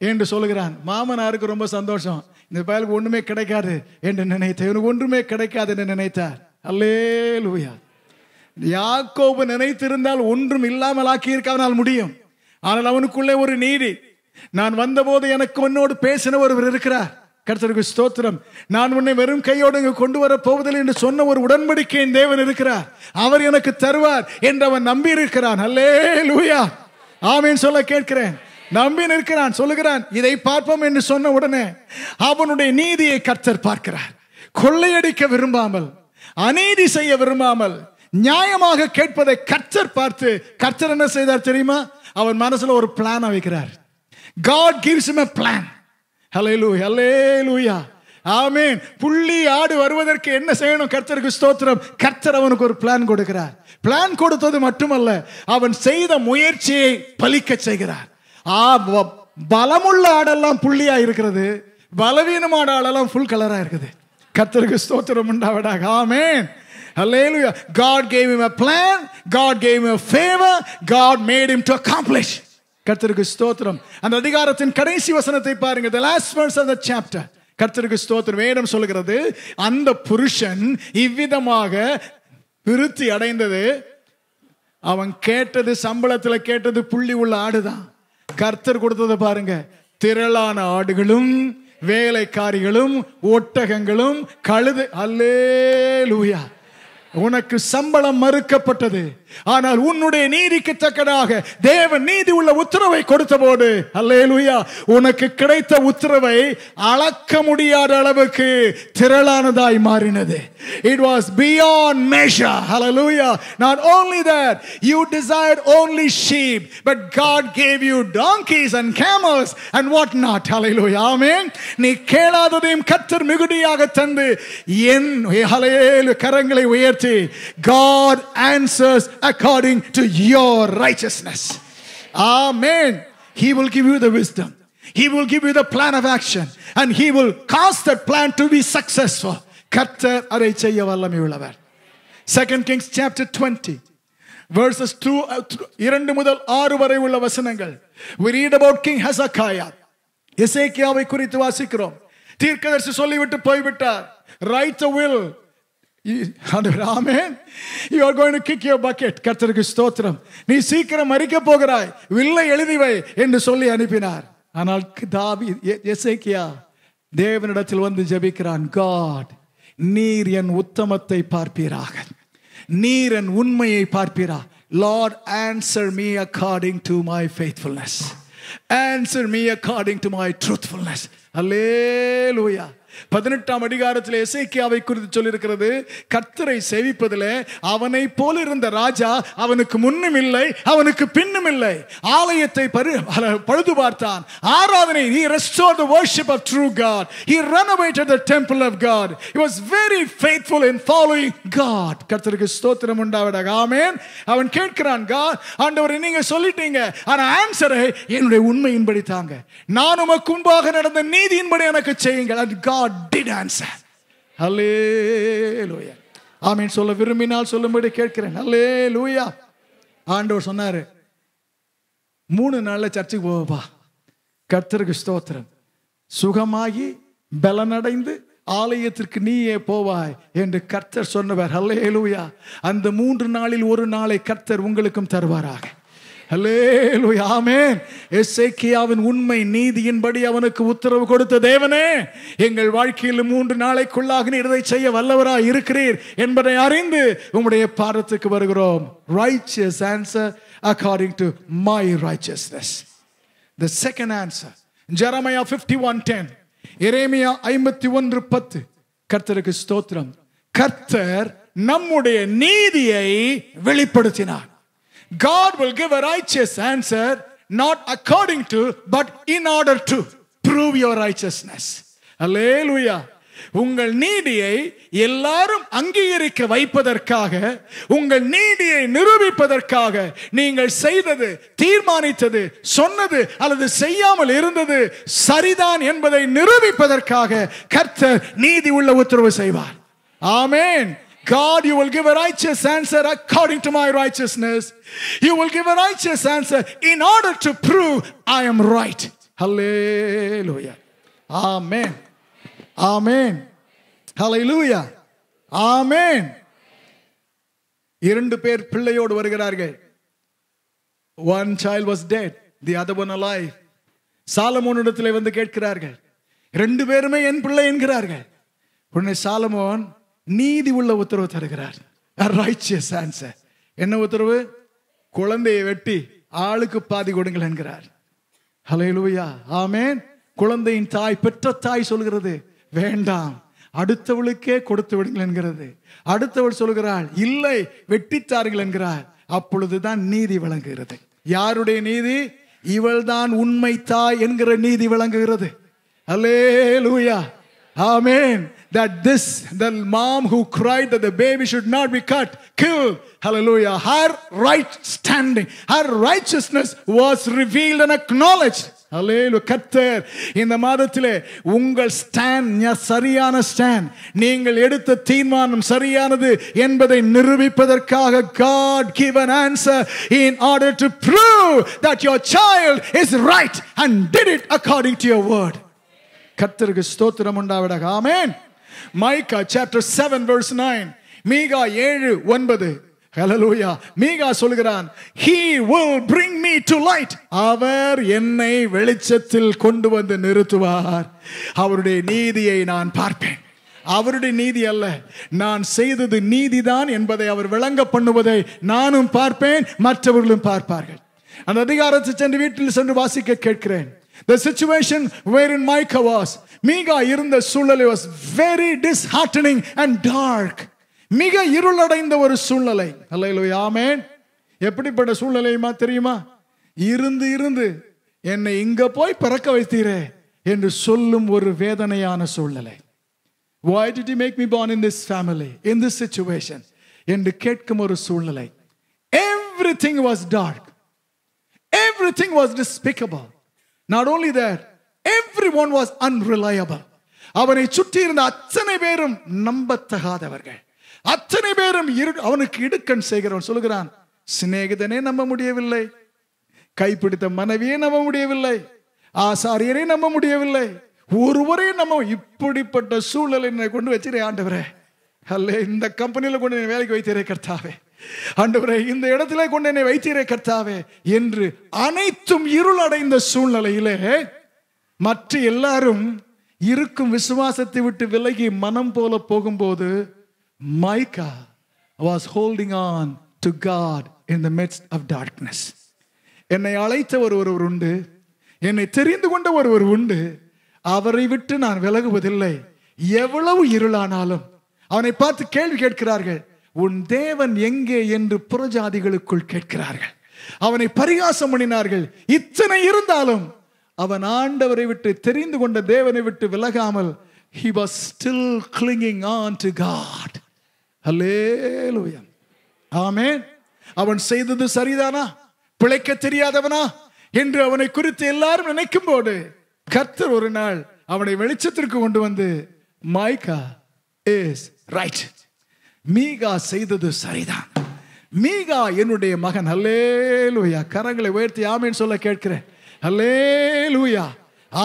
என்று சொல்கிறான் மாமனாருக்கு ரொம்ப சந்தோஷம் இந்த பயலுக்கு ஒன்றுமே கிடைக்காது என்று நினைத்த இவனுக்கு ஒன்றுமே கிடைக்காது என்று நினைத்தார் அல்லேலூயா யாக்கோபு நினைத்திருந்தால் ஒன்றும் இல்லாமல் ஆக்கியிருக்கவனால் முடியும் ஆனால் அவனுக்குள்ளே ஒரு நீதி நான் வந்தபோது எனக்கு உன்னோடு பேசின ஒருவர் இருக்கிறார் கர்த்தருக்கு ஸ்தோத்திரம் நான் உன்னை வெறும் கையோடு இங்கு கொண்டு வர போவதில்லை என்று சொன்ன ஒரு உடன்படிக்கையின் தேவன் இருக்கிறார் அவர் எனக்கு தருவார் என்று அவன் நம்பி இருக்கிறான் அல்லே லூயா ஆமீன் சொல்ல கேட்கிறேன் நம்பி நிற்கிறான் சொல்லுகிறான் இதை பார்ப்போம் என்று சொன்ன உடனே அவனுடைய நீதியை கர்த்தர் பார்க்கிறார் கொள்ளையடிக்க விரும்பாமல் அநீதி செய்ய விரும்பாமல் நியாயமாக கேட்பதை கர்த்தர் பார்த்து கர்த்தர் என்ன செய்தார் தெரியுமா அவர் மனசுல ஒரு பிளான் வைக்கிறார் காட் கிவ்ஸ் எ பிளான் ஹலே லூ ஹலே லூயா ஆமீன் புள்ளி ஆடு வருவதற்கு என்ன செய்யணும் கர்த்தருக்கு ஸ்தோத்திரம் கர்த்தர் அவனுக்கு ஒரு பிளான் கொடுக்கிறார் பிளான் கொடுத்தது மட்டுமல்ல அவன் செய்த முயற்சியை பலிக்க செய்கிறார் ஆ பலமுள்ள ஆடெல்லாம் புள்ளியா இருக்கிறது பலவீனமான ஆடெல்லாம் ஃபுல் கலரா இருக்குது கத்தருக்கு ஸ்தோத்திரம் உண்டாவதாக ஆமேன் Hallelujah. God gave him a plan. God gave him a favor. God made him to accomplish. கர்த்தருக்கு ஸ்தோத்திரம் அந்த அதிகாரத்தின் கடைசி வசனத்தை பாருங்க the last verse of the chapter கர்த்தருக்கு ஸ்தோத்திரம் வேதம் சொல்கிறது அந்த புருஷன் இவ்விதமாக விருத்தி அடைந்தது அவன் கேட்டது சம்பளத்தில் கேட்டது புள்ளி உள்ள ஆடுதான் கர்த்தர் கொடுத்ததை பாருங்க திரளான ஆடுகளும் வேலைக்காரிகளும் ஒட்டகங்களும் கழுது அல்லே லூயா உனக்கு சம்பளம் மறுக்கப்பட்டது ஆனால் உன்னுடைய நீதிக்கு தக்கதாக தேவன் நீதி உள்ள உத்தரவை கொடுத்தபோது அல்லேலுயா உனக்கு கிடைத்த உத்தரவை அளக்க முடியாத அளவுக்கு திரளானதாய் மாறினது it was beyond measure hallelujah not only that you desired only sheep but god gave you donkeys and camels and what not hallelujah amen நீ கேளாததையும் கத்தர் மிகுதியாக தந்து என் ஹalleluya கரங்களை உயர்த்தி God answers according to your righteousness. Amen. He will give you the wisdom. He will give you the plan of action and He will cause that plan to be successful. Second Kings chapter 20, verses 2, uh, we read about King Hezekiah. எசேக்கியாவை குறித்து வாசிக்கிறோம் தீர்க்கதரிசி சொல்லிவிட்டு போய்விட்டார் amen you are going to kick your bucket கர்த்தருக்கு ஸ்தோத்திரம் நீ சீக்கிரம் மறிக்க போகிறாய் வில்லை எழுதிவை என்று சொல்லி அனுப்பினார் ஆனால் தாவி எசேக்கியா தேவனிடத்தில் வந்து ஜபிக்கிறான் காட் நீர் என் உத்தமத்தை பார்ப்பீராக நீர் என் உண்மையை பார்ப்பீரா Lord answer me according to my faithfulness answer me according to my truthfulness hallelujah பதினெட்டாம் அதிகாரத்தில் இசைக்கியாவை குறித்து சொல்லியிருக்கிறது கத்தரை சேவிப்பதில் அவனை போல இருந்த ராஜா அவனுக்கு முன்னும் இல்லை அவனுக்கு பின்னும் இல்லை ஆலயத்தை பழுது பார்த்தான் ஆராதனை he restored the worship of true God he renovated the temple of God he was very faithful in following God கர்த்தருக்கு ஸ்தோத்திரம் ஆமென் அவன் கேட்கிறான் God ஆண்டவரை நீங்க சொல்லிட்டீங்க ஆன்சரை என்னுடைய உண்மையின்படி தாங்க நான் உமக்கு முன்பாக நடந்த நீதியின்படி எனக்கு செய்யுங்கள் God God did answer. லூயா ஆமீன் சொல்ல விரும்பினால் சொல்லும்படி கேட்கிறேன் அல்லே லூயா ஆண்டவர் சொன்னார் மூணு நாளில் சர்ச்சுக்கு போவப்பா கர்த்தருக்கு ஸ்தோத்திரம் சுகமாகி பலனடைந்து ஆலயத்திற்கு நீயே போவாய் என்று கர்த்தர் சொன்னவர் அல்லே லூயா அந்த மூன்று நாளில் ஒரு நாளை கர்த்தர் உங்களுக்கும் தருவாராக எசேக்கியாவின் உண்மை நீதியின்படி அவனுக்கு உத்தரவு கொடுத்த தேவனே எங்கள் வாழ்க்கையில் மூன்று நாளைக்குள்ளாக நீர் இதை செய்ய வல்லவராய் இருக்கிறீர் என்பதை அறிந்து உங்களுடைய பாரத்துக்கு வருகிறோம் righteous answer according to my righteousness the second answer Jeremiah fifty one ten எரேமியா ஐம்பத்தி ஒன்று பத்து கர்த்தருக்கு ஸ்தோத்திரம் கர்த்தர் நம்முடைய நீதியை வெளிப்படுத்தினார் God will give a righteous answer, not according to, but in order to prove your righteousness. Hallelujah. உங்கள் நீதியை எல்லாரும் அங்கீகரிக்க வைப்பதற்காக உங்கள் நீதியை நிரூபிப்பதற்காக நீங்கள் செய்தது தீர்மானித்தது சொன்னது அல்லது செய்யாமல் இருந்தது சரிதான் என்பதை நிரூபிப்பதற்காக கர்த்தர் நீதி உள்ள உத்தரவு செய்வார் ஆமேன் God, you will give a righteous answer according to my righteousness. You will give a righteous answer in order to prove I am right. Hallelujah. Amen. Amen. Hallelujah. Amen. இரண்டு பேர் பிள்ளையோடு வருகிறார்கள் one one was dead the other one alive சாலமோனிடத்தில் வந்து கேட்கிறார்கள் ரெண்டு பேருமே என் பிள்ளை என்கிறார்கள் உடனே சாலமோன் நீதி உள்ள உத்தரவு தருகிறார் ரைச்சியஸ் ஆன்சர் என்ன உத்தரவு குழந்தையை வெட்டி ஆளுக்கு பாதி கொடுங்கள் என்கிறார் ஹலையிலுவையா ஆமேன் குழந்தையின் தாய் பெற்ற தாய் சொல்கிறது வேண்டாம் அடுத்தவளுக்கே கொடுத்து விடுங்கள் என்கிறது அடுத்தவள் சொல்கிறாள் இல்லை வெட்டித்தார்கள் என்கிறார் அப்பொழுதுதான் நீதி விளங்குகிறது யாருடைய நீதி இவள்தான் உண்மை தாய் என்கிற நீதி விளங்குகிறது அல்லே லூயா Amen. That this, the mom who cried that the baby should not be cut, killed, hallelujah, her right standing, her righteousness was revealed and acknowledged. அலேலு கத்தர் இந்த மாதத்திலே உங்கள் ஸ்டாண்ட் சரியான ஸ்டாண்ட் நீங்கள் எடுத்த தீர்மானம் சரியானது என்பதை நிரூபிப்பதற்காக God give an answer in order to prove that your child is right and did it according to your word கத்தருக்கு ஸ்தோத்திரம் உண்டாவிட amen Micah chapter seven verse nine மீகா ஏழு ஒன்பது ஹலலூயா மீகா சொல்கிறான் he will bring me to light அவர் என்னை வெளிச்சத்தில் கொண்டு வந்து நிறுத்துவார் அவருடைய நீதியை நான் பார்ப்பேன் அவருடைய நீதி அல்ல நான் செய்தது நீதிதான் என்பதை அவர் விளங்க பண்ணுவதை நானும் பார்ப்பேன் மற்றவர்களும் பார்ப்பார்கள் அந்த அதிகாரத்தை சென்று வீட்டில் சென்று வாசிக்க கேட்கிறேன் The situation wherein Micah was, Miga இருந்த சூழ்நிலை was very disheartening and dark. Miga Irulada in மிக இருளடைந்த ஒரு சூழ்நிலை அல்லையிலோயா ஆமேன் எப்படிப்பட்ட சூழ்நிலையுமா தெரியுமா இருந்து இருந்து என்னை இங்க போய் பிறக்க வைத்தீரே என்று சொல்லும் ஒரு வேதனையான சூழ்நிலை Why did you make me born in this family, in this situation? என்று கேட்கும் ஒரு சூழ்நிலை Everything was dark. Everything was despicable. Not only that every one was unreliable அவனை சுற்றி இருந்த அத்தனை பேரும் நம்பத்தகாதவர்கள் அத்தனை பேரும் அவனுக்கு இடுக்கண் செய்கிறவன் சொல்கிறான் சிநேகிதனே நம்ப முடியவில்லை கைப்பிடித்த மனைவியை நம்ப முடியவில்லை ஆசாரியரே நம்ப முடியவில்லை ஒருவரே நம்ம இப்படிப்பட்ட சூழலை கொண்டு வச்சிரு ஆண்டவரே அல்ல இந்த கம்பெனியில் கொண்டு வேலைக்கு வைத்திருக்கிறதாவே ஆண்டவரே இந்த இடத்துல கொண்டு என்னை வைத்தீரே கர்த்தாவே என்று அனைத்தும் இருள் அடைந்த சூழ்நிலையிலே மற்ற எல்லாரும் இருக்கும் விசுவாசத்தை விட்டு விலகி மனம் போல போகும்போது Micah was holding on to God in the midst of darkness என்னை ஒரு ஒருவர் உண்டு என்னை தெரிந்து கொண்ட ஒருவர் உண்டு அவரை விட்டு நான் விலகுவதில்லை எவ்வளவு இருளானாலும் அவனை பார்த்து கேள்வி கேட்கிறார்கள் உன் தேவன் எங்கே என்று புறஜாதிகளுக்குள் கேட்கிறார்கள் அவனை பரிகாசம் பண்ணினார்கள் இத்தனை இருந்தாலும் அவன் ஆண்டவரை விட்டு தெரிந்து கொண்ட தேவனை விட்டு விலகாமல் he was still clinging on to God hallelujah amen அவன் செய்தது சரிதானா பிழைக்க தெரியாதவனா என்று அவனை குறித்து எல்லாரும் நினைக்கும் போது கர்த்தர் ஒரு நாள் அவனை வெளிச்சத்திற்கு கொண்டு வந்து மைக்கா இஸ் ரைட் மீகா செய்தது சரிதான் மீகா என்னுடைய மகன் அல்லே லூயா கரங்களை உயர்த்தி ஆமேன் சொல்ல கேட்கிறேன் அல்லே லூயா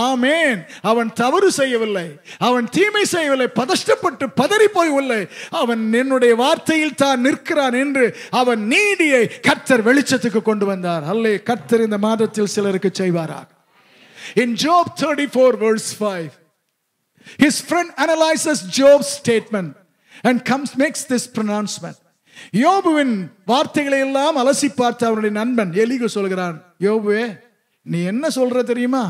ஆமேன் அவன் தவறு செய்யவில்லை அவன் தீமை செய்யவில்லை பதஷ்டப்பட்டு பதறி போயவில்லை அவன் என்னுடைய வார்த்தையில் தான் நிற்கிறான் என்று அவன் நீதியை கர்த்தர் வெளிச்சத்துக்கு கொண்டு வந்தார் அல்லே கர்த்தர் இந்த மாதத்தில் சிலருக்கு in In Job 34, verse 5, his friend analyzes Job's statement. And comes makes this pronouncement யோபுவின் வார்த்தைகளை எல்லாம் அலசி பார்த்த அவருடைய நண்பன் எலிகு சொல்கிறான் யோபுவே நீ என்ன சொல்ற தெரியுமா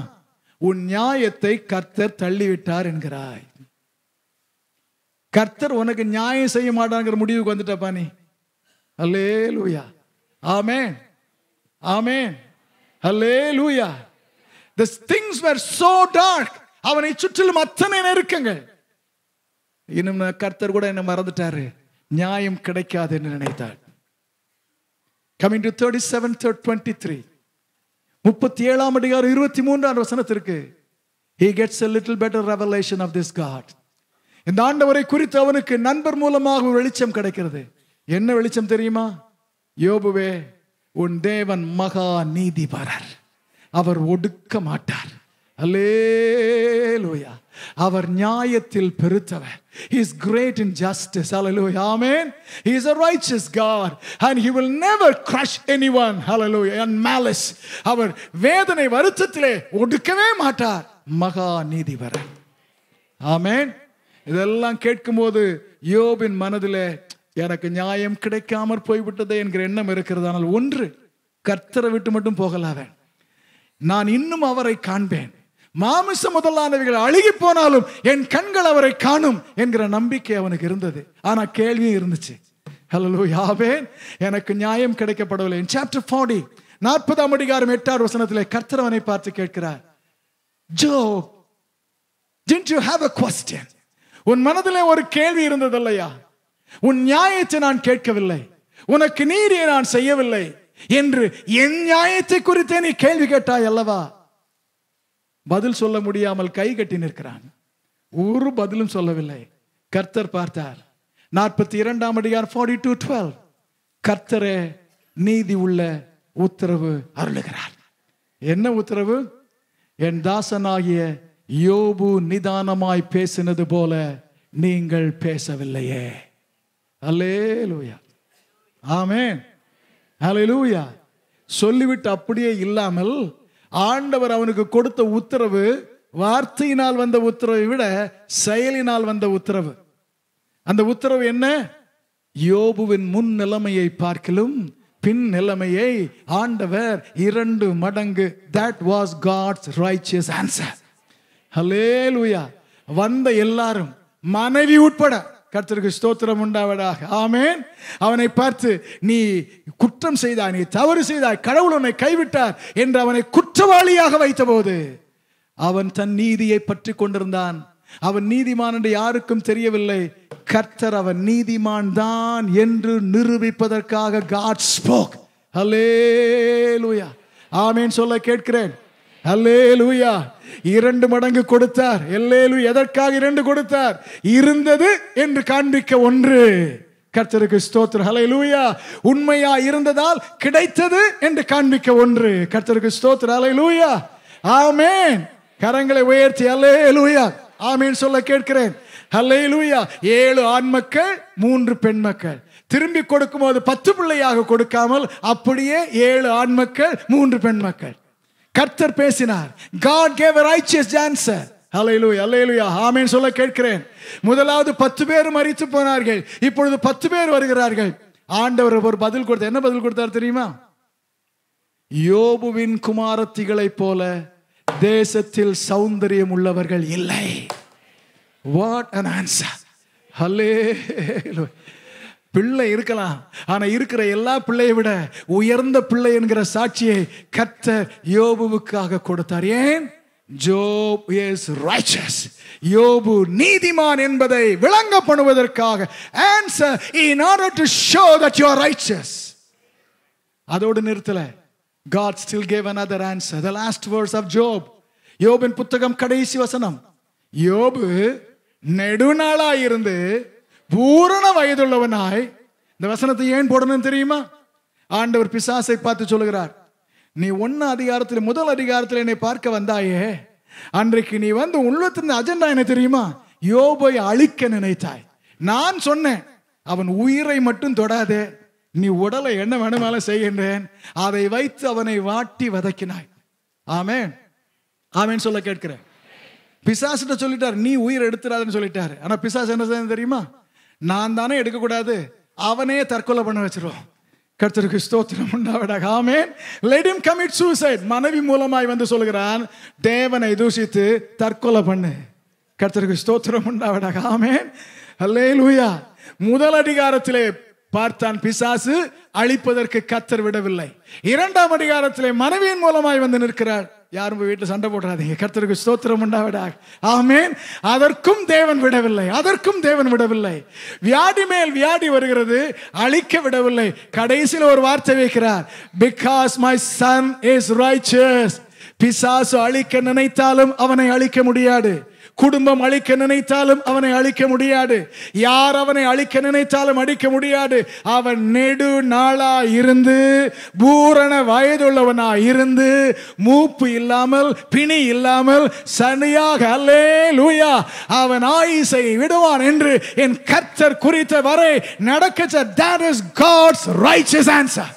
உன் நியாயத்தை கர்த்தர் தள்ளிவிட்டார் என்கிறாய் கர்த்தர் உனக்கு நியாயம் செய்ய மாட்டாங்கிற முடிவுக்கு வந்துட்டப்பா நீ அல்லே லூயா ஆமே ஆமே அல்லே லூயா திங்ஸ் வேர் சோ டார்க் அவனை சுற்றிலும் அத்தனை நெருக்கங்கள் இன்னும் கர்த்தர் கூட என்ன மறந்துட்டாரு நியாயம் கிடைக்காது என்று நினைத்தாள் coming to thirty seven third twenty three முப்பத்தி ஏழாம் அதிகாரம் இருபத்தி மூன்றாம் வசனத்திற்கு he gets a little better revelation of this God இந்த ஆண்டவரை குறித்து அவனுக்கு நண்பர் மூலமாக ஒரு வெளிச்சம் கிடைக்கிறது என்ன வெளிச்சம் தெரியுமா யோபுவே உன் தேவன் மகா நீதிபரர் அவர் ஒடுக்க மாட்டார் லோயா அவர் நியாயத்தில் பெருத்தவர் is great in justice hallelujah amen he is a righteous god and he will never crush anyone hallelujah and malice அவர் வேதனை வருத்தத்திலே ஒடுக்கவே மாட்டார் மகா நீதிபரர் ஆமேன் இதெல்லாம் கேட்கும்போது யோபின் மனதிலே எனக்கு நியாயம் கிடைக்காமற் போய்விட்டதே என்கிற எண்ணம் இருக்கிறது ஆனால் ஒன்று கர்த்தரை விட்டு மட்டும் போகலாவேன் நான் இன்னும் அவரை காண்பேன் மாமிச முதலானவைகள் அழுகி போனாலும் என் கண்கள் அவரை காணும் என்கிற நம்பிக்கை அவனுக்கு இருந்தது ஆனா கேள்வியும் இருந்துச்சு ஹலோ யாவே எனக்கு நியாயம் கிடைக்கப்படவில்லை சாப்டர் ஃபார்டி நாற்பதாம் அடிகாரம் எட்டாறு வசனத்திலே கர்த்தரவனை பார்த்து கேட்கிறார் ஜோ டென்ட் யூ ஹாவ் அ கொஸ்டின் உன் மனதிலே ஒரு கேள்வி இருந்தது இல்லையா உன் நியாயத்தை நான் கேட்கவில்லை உனக்கு நீதியை நான் செய்யவில்லை என்று என் நியாயத்தை குறித்தே நீ கேள்வி கேட்டாய் அல்லவா பதில் சொல்ல முடியாமல் கை கட்டி நிற்கிறான் ஒரு பதிலும் சொல்லவில்லை கர்த்தர் பார்த்தார் நாற்பத்தி இரண்டாம் அடியார் ஃபார்ட்டி டூ டுவெல் கர்த்தரே நீதி உள்ள உத்தரவு அருளுகிறார் என்ன உத்தரவு என் தாசனாகிய யோபு நிதானமாய் பேசினது போல நீங்கள் பேசவில்லையே அல்லே லூயா ஆமே அலே லூயா சொல்லிவிட்டு அப்படியே இல்லாமல் ஆண்டவர் அவனுக்கு கொடுத்த உத்தரவு வார்த்தையினால் வந்த உத்தரவை விட செயலினால் வந்த உத்தரவு அந்த உத்தரவு என்ன யோபுவின் முன் நிலைமையை பார்க்கலும் பின் நிலைமையை ஆண்டவர் இரண்டு மடங்கு that was God's righteous answer hallelujah வந்த எல்லாரும் மனைவி உட்பட கர்த்தருக்கு ஸ்தோத்திரம் உண்டாவடாக ஆமேன் அவனை பார்த்து நீ குற்றம் செய்தாய் நீ தவறு செய்தாய் கடவுள் உன்னை கைவிட்டார் என்று அவனை குற்றவாளியாக வைத்தபோது அவன் தன் நீதியை பற்றி கொண்டிருந்தான் அவன் நீதிமான் என்று யாருக்கும் தெரியவில்லை கர்த்தர் அவன் நீதிமான் தான் என்று நிரூபிப்பதற்காக காட் ஸ்போக் ஹலே லூயா ஆமேன் சொல்ல கேட்கிறேன் ஹலே லூயா இரண்டு மடங்கு கொடுத்தார் எல்லேலு எதற்காக இரண்டு கொடுத்தார் இருந்தது என்று காண்பிக்க ஒன்று கர்த்தருக்கு ஸ்தோத்திரம் ஹலை லூயா உண்மையா இருந்ததால் கிடைத்தது என்று காண்பிக்க ஒன்று கர்த்தருக்கு ஸ்தோத்திரம் ஹலை லூயா ஆமேன் கரங்களை உயர்த்தி அல்லே லூயா ஆமேன் சொல்ல கேட்கிறேன் ஹலை லூயா ஏழு ஆண் மக்கள் மூன்று பெண் மக்கள் திரும்பி கொடுக்கும்போது பத்து பிள்ளையாக கொடுக்காமல் அப்படியே ஏழு ஆண் மக்கள் மூன்று பெண் மக்கள் கர்த்தர் பேசினார் God gave righteous answer hallelujah hallelujah ஆமேன்னு சொல்ல கேட்கிறேன் முதலாவது பத்து பேர் மறித்து போனார்கள் இப்பொழுது பத்து பேர் வருகிறார்கள் ஆண்டவர் ஒரு பதில் கொடுத்தார் என்ன பதில் கொடுத்தார் தெரியுமா யோபுவின் குமாரத்திகளை போல தேசத்தில் சௌந்தரியம் உள்ளவர்கள் இல்லை வாட் அன் ஆன்சர் ஹலே பிள்ளை இருக்கலாம் ஆனா இருக்கிற எல்லா பிள்ளையை விட உயர்ந்த பிள்ளை என்கிற சாட்சியை கத்த யோபுவுக்காக கொடுத்தார் ஏன் ஜோப் ரைச்சஸ் யோபு நீதிமான் என்பதை விளங்க பண்ணுவதற்காக answer in order to show that you righteous அதோடு நிறுத்தல God still gave another answer the last words of Job யோபின் புத்தகம் கடைசி வசனம் யோபு நெடுநாளா பூரண வயதுள்ளவனாய் இந்த வசனத்தை ஏன் போடணும்னு தெரியுமா ஆண்டவர் பிசாசை பார்த்து சொல்லுகிறார் நீ ஒன்னு அதிகாரத்தில் முதல் அதிகாரத்தில் என்னை பார்க்க வந்தாயே அன்றைக்கு நீ வந்து உள்ளத்தின் அஜெண்டா என்ன தெரியுமா யோபை அழிக்க நினைத்தாய் நான் சொன்னேன் அவன் உயிரை மட்டும் தொடாதே நீ உடலை என்ன வேணுமாலும் செய்கின்றேன் அதை வைத்து அவனை வாட்டி வதக்கினாய் ஆமேன் ஆமேன் சொல்ல கேட்கிறேன் பிசாசிட்ட சொல்லிட்டார் நீ உயிர் எடுத்துடாதுன்னு சொல்லிட்டாரு ஆனா பிசாஸ் என்ன செய்ய தெரியுமா நான் தானே எடுக்கக்கூடாது அவனே தற்கொலை பண்ண வச்சிருவோம் கருத்தருக்கு ஸ்தோத்திரம் உண்டாவடாக ஆமேன் லெடிம் கமிட் சூசைட் மனைவி மூலமாய் வந்து சொல்கிறான் தேவனை தூஷித்து தற்கொலை பண்ணு கருத்தருக்கு ஸ்தோத்திரம் உண்டாவடாக ஆமேன் லூயா முதல் அதிகாரத்திலே பார்த்தான் பிசாசு அழிப்பதற்கு கத்தர் விடவில்லை இரண்டாம் அதிகாரத்திலே மனைவியின் மூலமாய் வந்து நிற்கிறார் யாரும் வீட்டில் சண்டை போடுறாதீங்க கர்த்தருக்கு ஸ்தோத்திரம் விடா ஆமேன் அதற்கும் தேவன் விடவில்லை அதற்கும் தேவன் விடவில்லை வியாதி மேல் வியாதி வருகிறது அழிக்க விடவில்லை கடைசியில் ஒரு வார்த்தை வைக்கிறார் because my son is righteous பிசாசு அழிக்க நினைத்தாலும் அவனை அழிக்க முடியாது குடும்பம் அழிக்க நினைத்தாலும் அவனை அழிக்க முடியாது யார் அவனை அழிக்க நினைத்தாலும் அடிக்க முடியாது அவன் நெடு நாளா இருந்து பூரண வயதுள்ளவனா இருந்து மூப்பு இல்லாமல் பிணி இல்லாமல் சனியாக அல்லே லூயா அவன் ஆயுசை விடுவான் என்று என் கர்த்தர் குறித்த வரை நடக்க that is God's righteous answer.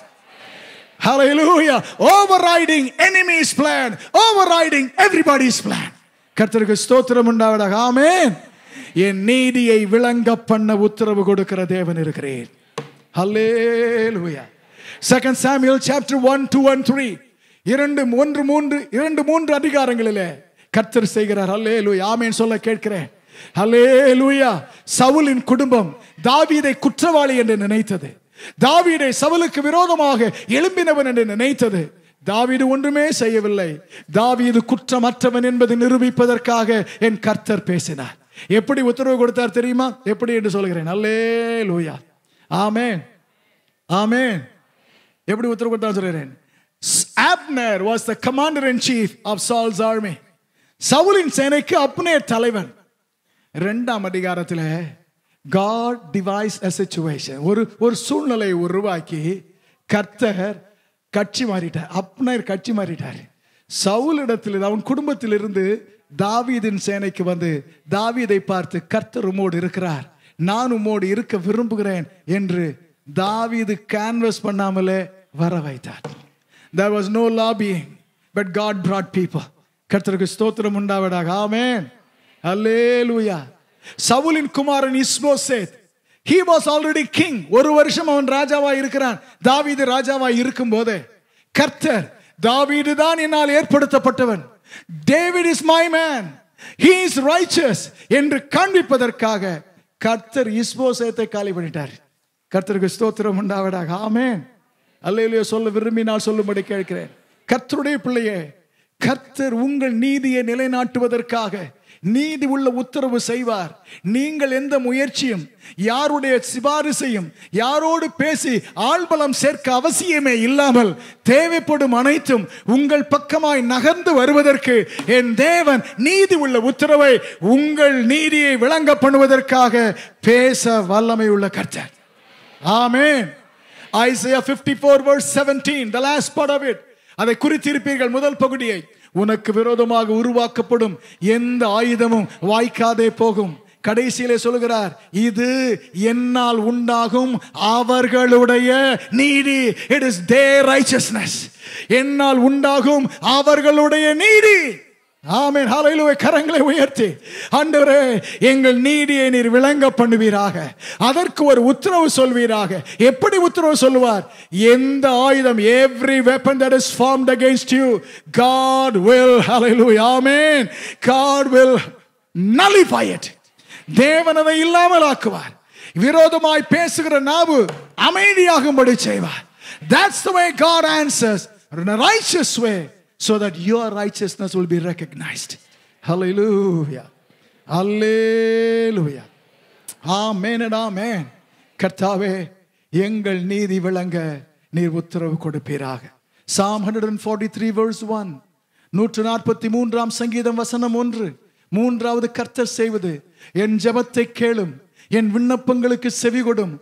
Hallelujah. Overriding enemy's plan, overriding everybody's plan. கர்த்தருக்கு ஸ்தோத்திரம் உண்டாவதாக ஆமேன் என் நீதியை விளங்க பண்ண உத்தரவு கொடுக்கிற தேவன் இருக்கிறேன் second Samuel chapter one two one three இரண்டு ஒன்று மூன்று இரண்டு மூன்று அதிகாரங்களிலே கர்த்தர் செய்கிறார் அல்லே லூயா ஆமேன் சொல்ல கேட்கிறேன் ஹலே லூயா சவுலின் குடும்பம் தாவீதை குற்றவாளி என்று நினைத்தது தாவீதை சவுலுக்கு விரோதமாக எழும்பினவன் என்று நினைத்தது தாவீது ஒன்றுமே செய்யவில்லை தாவீது குற்றமற்றவன் என்பதை நிரூபிப்பதற்காக என் கர்த்தர் பேசினார் எப்படி உத்தரவு கொடுத்தார் தெரியுமா எப்படி என்று சொல்கிறேன் அல்லே லூயா ஆமே ஆமே எப்படி உத்தரவு கொடுத்தார் சொல்கிறேன் Abner was the commander in chief of Saul's army சவுலின் சேனைக்கு அப்னே தலைவன் ரெண்டாம் அதிகாரத்தில் காட் டிவைஸ் அ சுச்சுவேஷன் ஒரு ஒரு சூழ்நிலையை உருவாக்கி கர்த்தர் கட்சி மாறிட்டார் அப்னர் கட்சி மாறிட்டார் சவுலிடத்தில் அவன் குடும்பத்திலிருந்து தாவீதின் சேனைக்கு வந்து தாவீதை பார்த்து கர்த்தர் உமோடு இருக்கிறார் நான் உமோடு இருக்க விரும்புகிறேன் என்று தாவீது கேன்வஸ் பண்ணாமலே வர வைத்தார் there was no lobbying but God brought people கர்த்தருக்கு ஸ்தோத்திரம் உண்டாவிடாக ஆமேன் அல்லேலூயா சவுலின் குமாரன் இஸ்மோசேத் ஹி வாஸ் ஆல்ரெடி கிங் ஒரு வருஷம் அவன் ராஜாவா இருக்கிறான் தாவீது ராஜாவா இருக்கும் போதே கர்த்தர் தாவீது தான் என்னால் ஏற்படுத்தப்பட்டவன் David is my man he is righteous என்று காண்பிப்பதற்காக கர்த்தர் இஸ்போசேத்தை காலி பண்ணிட்டார் கர்த்தருக்கு ஸ்தோத்திரம் உண்டாவிடாக ஆமேன் இல்லையோ சொல்ல விரும்பி நான் சொல்லும்படி கேட்கிறேன் கர்த்தருடைய பிள்ளையே கர்த்தர் உங்கள் நீதியை நிலைநாட்டுவதற்காக நீதி உள்ள உத்தரவு செய்வார் நீங்கள் எந்த முயற்சியும் யாருடைய சிபாரிசையும் யாரோடு பேசி ஆள்பலம் சேர்க்க அவசியமே இல்லாமல் தேவைப்படும் அனைத்தும் உங்கள் பக்கமாய் நகர்ந்து வருவதற்கு என் தேவன் நீதி உள்ள உத்தரவை உங்கள் நீதியை விளங்க பண்ணுவதற்காக பேச வல்லமை உள்ள கர்த்தர் ஆமேன் Isaiah fifty four seventeen the last அதை குறித்திருப்பீர்கள் முதல் பகுதியை உனக்கு விரோதமாக உருவாக்கப்படும் எந்த ஆயுதமும் வாய்க்காதே போகும் கடைசியிலே சொல்கிறார் இது என்னால் உண்டாகும் அவர்களுடைய நீதி இட் இஸ் தே ரைச்சஸ்னஸ் என்னால் உண்டாகும் அவர்களுடைய நீதி ஆமீன் ஹலையிலுவை கரங்களை உயர்த்தி அன்றுவரே எங்கள் நீதியை நீர் விளங்க பண்ணுவீராக அதற்கு ஒரு உத்தரவு சொல்வீராக எப்படி உத்தரவு சொல்லுவார் எந்த ஆயுதம் every weapon that is formed against you God will ஹலையிலுவை ஆமீன் காட் வில் நலிஃபை இட் தேவன் இல்லாமல் ஆக்குவார் விரோதமாய் பேசுகிற நாவு அமைதியாகும்படி செய்வார் that's the way God answers righteous way so that your righteousness will be recognized. Hallelujah. Hallelujah. ஆமேன் அண்ட் ஆமேன் கர்த்தாவே எங்கள் நீதி விளங்க நீர் உத்தரவு கொடுப்பீராக Psalm hundred and forty three verse one நூற்று நாற்பத்தி மூன்றாம் சங்கீதம் வசனம் ஒன்று மூன்றாவது கர்த்தர் செய்வது என் ஜபத்தை கேளும் என் விண்ணப்பங்களுக்கு செவி கொடும்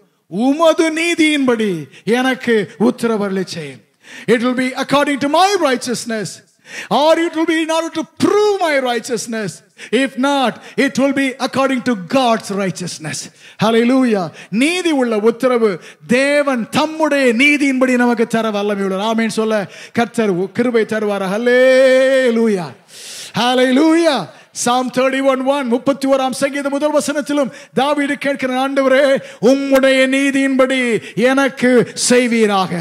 உமது நீதியின்படி எனக்கு உத்தரவருளை செய்யும் It will be according to my righteousness. Or it will be in order to prove my righteousness. If not, it will be according to God's righteousness. Hallelujah. நீதி உள்ள உத்தரவு தேவன் தம்முடைய நீதியின்படி நமக்கு தர வல்லமையுள்ளார் ஆமீன் சொல்ல கர்த்தர் கிருபை தருவார் Hallelujah. Hallelujah. Psalm thirty one one முப்பத்தி ஓராம் சங்கீத முதல் வசனத்திலும் தாவீடு கேட்கிற ஆண்டவரே உம்முடைய நீதியின்படி எனக்கு செய்வீராக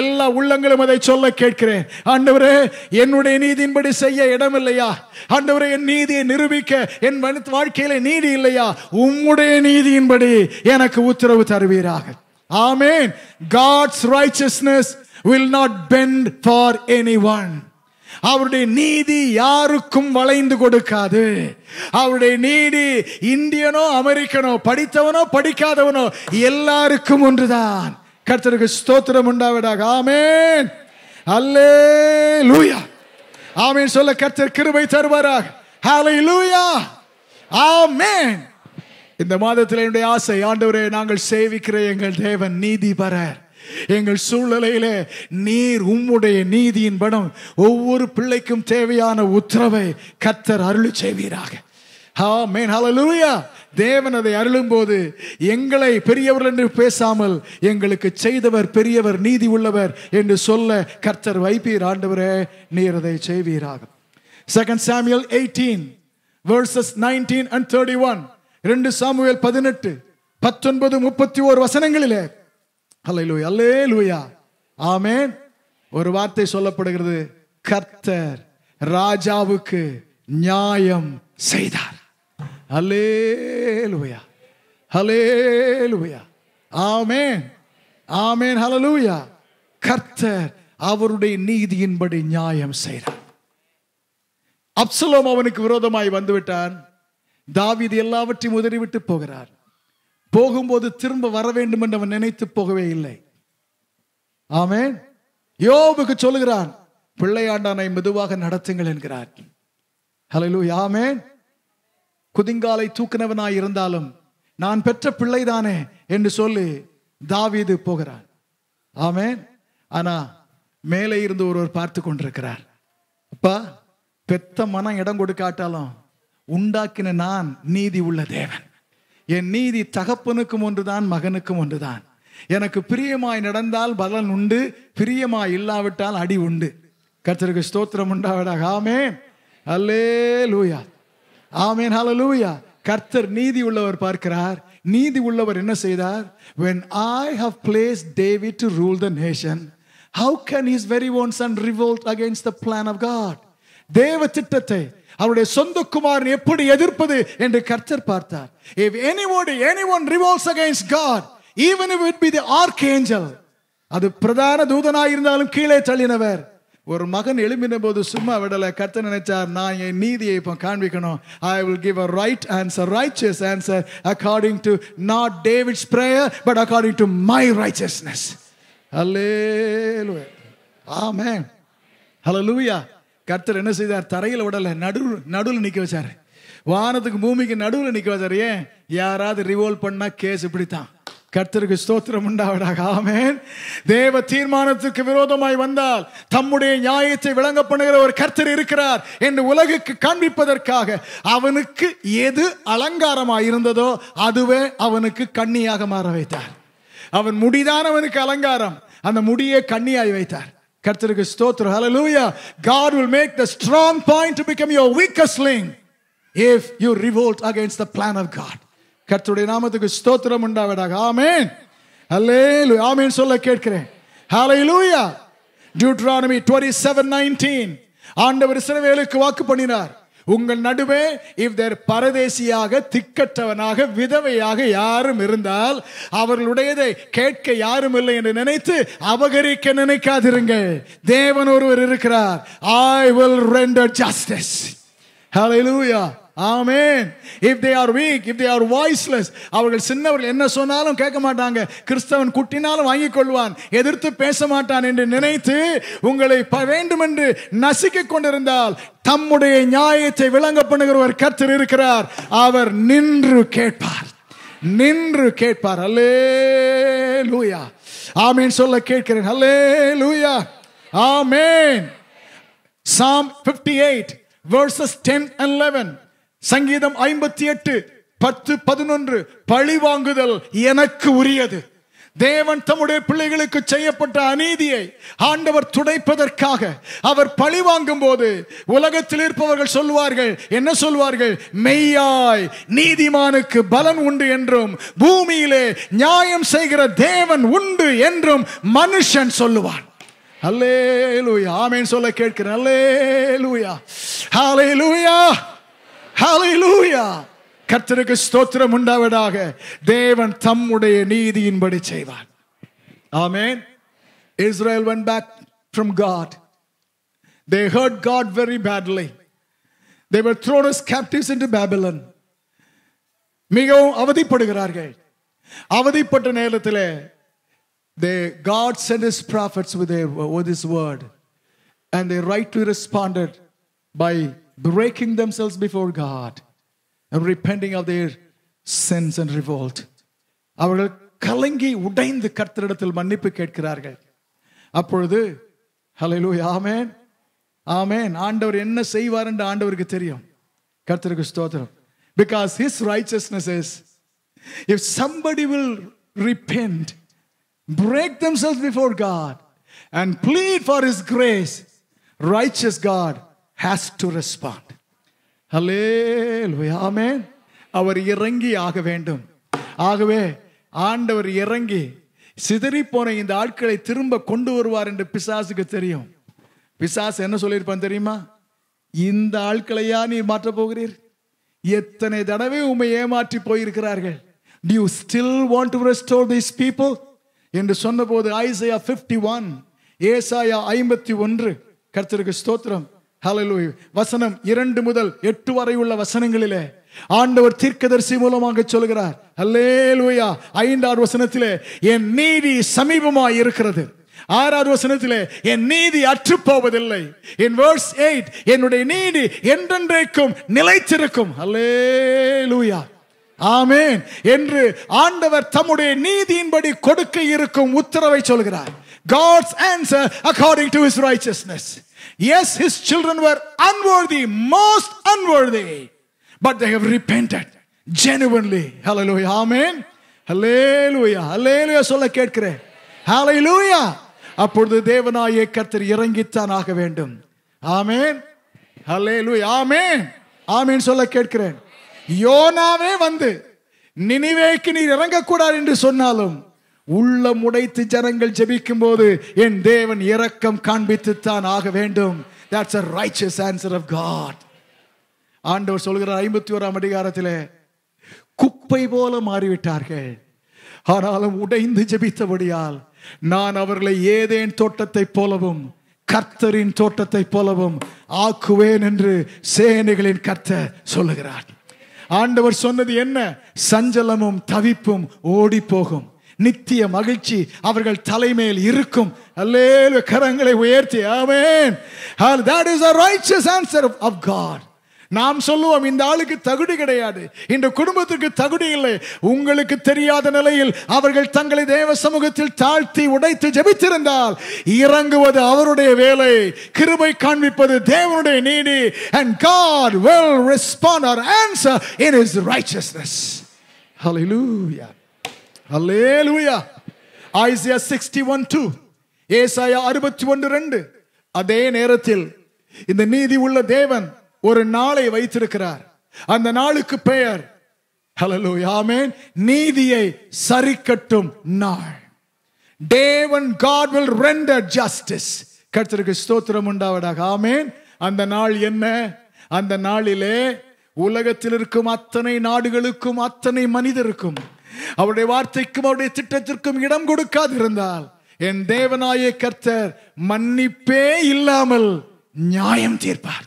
எல்லா உள்ளங்களும் அதை சொல்ல கேட்கிறேன் ஆண்டவரே என்னுடைய நீதியின்படி செய்ய இடம் இல்லையா ஆண்டவரே என் நீதியை நிரூபிக்க என் வாழ்க்கையில நீதி இல்லையா உம்முடைய நீதியின்படி எனக்கு உத்தரவு தருவீராக ஆமேன் God's righteousness will not bend for any one அவருடைய நீதி யாருக்கும் வளைந்து கொடுக்காது அவருடைய நீதி இந்தியனோ அமெரிக்கனோ படித்தவனோ படிக்காதவனோ எல்லாருக்கும் ஒன்றுதான் கர்த்தருக்கு ஸ்தோத்திரம் உண்டாவிடாக ஆமேன் அல்லே லூயா ஆமேன் சொல்ல கர்த்தர் கிருபை தருவாராக ஹாலை லூயா ஆமேன் இந்த மாதத்தில் என்னுடைய ஆசை ஆண்டவரே நாங்கள் சேவிக்கிற எங்கள் தேவன் நீதி பரர் எங்கள் சூழ்நிலையிலே நீர் உம்முடைய நீதியின் படம் ஒவ்வொரு பிள்ளைக்கும் தேவையான உத்தரவை கத்தர் அருள் செய்வீராக ஹா ஹலலூயா தேவன் அதை அருளும் போது எங்களை பெரியவர் என்று பேசாமல் எங்களுக்கு செய்தவர் பெரியவர் நீதி உள்ளவர் என்று சொல்ல கர்த்தர் வைப்பீர் ஆண்டவரே நீர் அதை செய்வீராக second Samuel eighteen and thirty one ரெண்டு சாமுவேல் பதினெட்டு பத்தொன்பது முப்பத்தி ஓரு வசனங்களிலே அல்ல அல்லே லூயா ஆமேன் ஒரு வார்த்தை சொல்லப்படுகிறது கர்த்தர் ராஜாவுக்கு நியாயம் செய்தார் அல்லே லூயா ஹலே ஆமேன் ஆமேன் ஹலலூயா கர்த்தர் அவருடைய நீதியின்படி நியாயம் செய்தார் அப்சலோம் அவனுக்கு விரோதமாய் வந்துவிட்டான் தாவிது எல்லாவற்றையும் உதறிவிட்டு போகிறார் போகும்போது திரும்ப வர வேண்டும் என்று அவன் நினைத்து போகவே இல்லை ஆமேன் யோபுக்கு சொல்லுகிறான் பிள்ளையாண்டானை மெதுவாக நடத்துங்கள் என்கிறார் ஹலோ யாமேன் குதிங்காலை தூக்கினவனாய் இருந்தாலும் நான் பெற்ற பிள்ளைதானே என்று சொல்லி தாவீது போகிறான் ஆமேன் ஆனா மேலே இருந்து ஒருவர் பார்த்து கொண்டிருக்கிறார் அப்பா பெத்த மனம் இடம் கொடுக்காட்டாலும் உண்டாக்கின நான் நீதி உள்ள தேவன் என் நீதி தகப்பனுக்கும் ஒன்றுதான் மகனுக்கும் ஒன்றுதான் எனக்கு பிரியமாய் நடந்தால் பலன் உண்டு பிரியமாய் இல்லாவிட்டால் அடி உண்டு கர்த்தருக்கு ஸ்தோத்திரம் உண்டாவிடாக ஆமேன் அல்லே லூயா ஆமேன் ஹலோ லூயா கர்த்தர் நீதி உள்ளவர் பார்க்கிறார் நீதி உள்ளவர் என்ன செய்தார் when I have placed David to rule the nation how can his very own son revolt against the plan of God தேவ திட்டத்தை அவருடைய சொந்த குமாரன் எப்படி எதிர்ப்பது என்று கர்த்தர் பார்த்தார் if anybody any one revolts against God even if it be the archangel அது பிரதான தூதனாக இருந்தாலும் கீழே தள்ளினவர் ஒரு மகன் எழும்பின போது சும்மா விடலை கத்த நினைச்சார் நான் என் நீதியை இப்போ காண்பிக்கணும் I will give a right answer righteous answer according to not David's prayer but according to my righteousness அல்லேலுவே ஆமே ஹலோ லூயா கர்த்தர் என்ன செய்தார் தரையில் விடல நடு நடுவில் நிற்க வச்சார் வானத்துக்கு பூமிக்கு நடுவில் நிற்க வச்சார் ஏன் யாராவது ரிவோல்வ் பண்ணால் கேஸ் இப்படித்தான் கர்த்தருக்கு ஸ்தோத்திரம் உண்டாவிடாக ஆமேன் தேவ தீர்மானத்திற்கு விரோதமாய் வந்தால் தம்முடைய நியாயத்தை விளங்க பண்ணுகிற ஒரு கர்த்தர் இருக்கிறார் என்று உலகுக்கு காண்பிப்பதற்காக அவனுக்கு எது அலங்காரமாக இருந்ததோ அதுவே அவனுக்கு கண்ணியாக மாற வைத்தார் அவன் முடிதான் அவனுக்கு அலங்காரம் அந்த முடியை கண்ணியாய் வைத்தார் கர்த்தருக்கு ஸ்தோத்திரம் God will make the strong point to become your weakest link if you revolt against the plan of God கர்த்தருடைய நாமத்துக்கு ஸ்தோத்திரம் உண்டாவதாக ஆமென் ஹalleluya ஆமென் சொல்ல கேட்கிறேன் ஹalleluya Deuteronomy 27:19 ஆண்டவர் இஸ்ரவேலுக்கு வாக்கு பண்ணினார் உங்கள் நடுவே இவ் தேர் பரதேசியாக திக்கற்றவனாக விதவையாக யாரும் இருந்தால் அவர்களுடையதை கேட்க யாரும் இல்லை என்று நினைத்து அபகரிக்க நினைக்காதிருங்கள் தேவன் ஒருவர் இருக்கிறார் I will render justice Hallelujah. ஆமேன் if they are weak if they are voiceless அவர்கள் சின்னவர்கள் என்ன சொன்னாலும் கேட்க மாட்டாங்க கிறிஸ்தவன் குட்டினாலும் வாங்கி கொள்வான் எதிர்த்து பேச மாட்டான் என்று நினைத்து உங்களை வேண்டுமென்று நசுக்கி கொண்டிருந்தால் தம்முடைய நியாயத்தை விளங்க பண்ணுகிற ஒரு கர்த்தர் இருக்கிறார் அவர் நின்று கேட்பார் நின்று கேட்பார் அல்லே லூயா ஆமேன் சொல்ல கேட்கிறேன் அல்லே லூயா ஆமேன் Psalm fifty eight verses 10 and 11 சங்கீதம் ஐம்பத்தி எட்டு பத்து பதினொன்று பழி வாங்குதல் எனக்கு உரியது தேவன் தம்முடைய பிள்ளைகளுக்கு செய்யப்பட்ட அநீதியை ஆண்டவர் துடைப்பதற்காக அவர் பழி வாங்கும் போது உலகத்தில் இருப்பவர்கள் சொல்வார்கள் என்ன சொல்வார்கள் மெய்யாய் நீதிமானுக்கு பலன் உண்டு என்றும் பூமியிலே நியாயம் செய்கிற தேவன் உண்டு என்றும் மனுஷன் சொல்லுவான் அல்லே லூயா ஆமேன் சொல்ல கேட்கிறேன் அல்லே லூயா ஹாலே லூயா ஹalleluya கர்த்தருக்கு ஸ்தோத்திரம் உண்டாவதாக தேவன் தம்முடைய நீதியின்படி செய்வார் ஆமென் Israel went back from God they hurt God very badly they were thrown as captives into Babylon மிகவும் அவதிப்படுகிறார்கள் அவதிப்பட்ட நேரத்தில் they God sent his prophets with, with his word and they rightly responded by breaking themselves before God and repenting of their sins and revolt. அவர்கள் கலங்கி உடைந்து கர்த்தரிடத்தில் மன்னிப்பு கேட்கிறார்கள் அப்பொழுது hello ஆமேன் ஆமேன் ஆண்டவர் என்ன செய்வார் என்று ஆண்டவருக்கு தெரியும் கர்த்தருக்கு ஸ்தோத்திரம் because his righteousness is if somebody will repent, break themselves before God, and plead for His grace, righteous God has to respond ஹலே ஆமே அவர் இறங்கி ஆக வேண்டும் ஆகவே ஆண்டவர் இறங்கி சிதறி போன இந்த ஆட்களை திரும்ப கொண்டு வருவார் என்று பிசாசுக்கு தெரியும் பிசாசு என்ன சொல்லியிருப்பான் தெரியுமா இந்த ஆட்களையா நீ மாற்ற போகிறீர் எத்தனை தடவை உண்மை ஏமாற்றி போயிருக்கிறார்கள் டியூ still want to restore this people என்று சொன்னபோது ஐசையா ஃபிஃப்டி ஒன் ஏசாயா ஐம்பத்தி ஒன்று கர்த்தருக்கு ஸ்தோத்திரம் ஹலலூய் வசனம் இரண்டு முதல் எட்டு வரை உள்ள வசனங்களிலே ஆண்டவர் தீர்க்கதரிசி மூலமாக சொல்கிறார் ஐந்து ஆறு வசனத்திலே என் நீதி சமீபமாய் இருக்கிறது ஆறாவது வசனத்திலே என் நீதி அற்றுப்போவதில்லை என் வேர்ஸ் எயிட் என்னுடைய நீதி என்றென்றைக்கும் நிலைத்திருக்கும் லூயா ஆமேன் என்று ஆண்டவர் தம்முடைய நீதியின்படி கொடுக்க இருக்கும் உத்தரவை சொல்கிறார் God's answer according to his righteousness. Yes, his children were unworthy, most unworthy, but they have repented genuinely. Hallelujah. Amen. Hallelujah. Hallelujah. சொல்ல கேட்கிறேன் Hallelujah. அப்பொழுது தேவனாய கர்த்தர் இறங்கித்தான் ஆக வேண்டும் ஆமேன் ஹல்லேலூயா ஆமேன் ஆமேன் சொல்ல கேட்கிறேன் யோனாவே வந்து நினைவேக்கு நீர் இறங்கக்கூடாது என்று சொன்னாலும் உள்ளம் உடைத்து ஜனங்கள் ஜெபிக்கும் போது என் தேவன் இரக்கம் காண்பித்து தான் ஆக வேண்டும் that's a righteous answer of God ஆண்டவர் சொல்கிறார் ஐம்பத்தி ஓராம் அதிகாரத்தில் குப்பை போல மாறிவிட்டார்கள் ஆனாலும் உடைந்து ஜெபித்தபடியால் நான் அவர்களை ஏதேன் தோட்டத்தை போலவும் கர்த்தரின் தோட்டத்தை போலவும் ஆக்குவேன் என்று சேனைகளின் கர்த்த சொல்லுகிறார் ஆண்டவர் சொன்னது என்ன சஞ்சலமும் தவிப்பும் ஓடி போகும் நித்திய மகிழ்ச்சி அவர்கள் தலைமையில் இருக்கும் அல்லேலு கரங்களை உயர்த்தி ஆமேன் that is a righteous answer of God நாம் சொல்லுவோம் இந்த ஆளுக்கு தகுதி கிடையாது இந்த குடும்பத்திற்கு தகுதி இல்லை உங்களுக்கு தெரியாத நிலையில் அவர்கள் தங்களை தேவ சமூகத்தில் தாழ்த்தி உடைத்து ஜபித்திருந்தால் இறங்குவது அவருடைய வேலை கிருபை காண்பிப்பது தேவனுடைய நீதி and God will respond or answer in his righteousness Hallelujah. Sixty one two ஏசாயா அறுபத்தி ஒன்று ரெண்டு அதே நேரத்தில் இந்த நீதி உள்ள தேவன் ஒரு நாளை வைத்திருக்கிறார் அந்த நாளுக்கு பெயர் ஹலலூயாமேன் நீதியை சரிக்கட்டும் நாள் தேவன் காட் வில் ரெண்டர் ஜஸ்டிஸ் கர்த்தருக்கு ஸ்தோத்திரம் உண்டாவதாக ஆமேன் அந்த நாள் என்ன அந்த நாளிலே உலகத்தில் இருக்கும் அத்தனை நாடுகளுக்கும் அத்தனை மனிதருக்கும் அவருடைய வார்த்தைக்கும் அவருடைய திட்டத்திற்கும் இடம் கொடுக்காதிருந்தால் என் தேவனாய கர்த்தர் மன்னிப்பே இல்லாமல் நியாயம் தீர்ப்பார்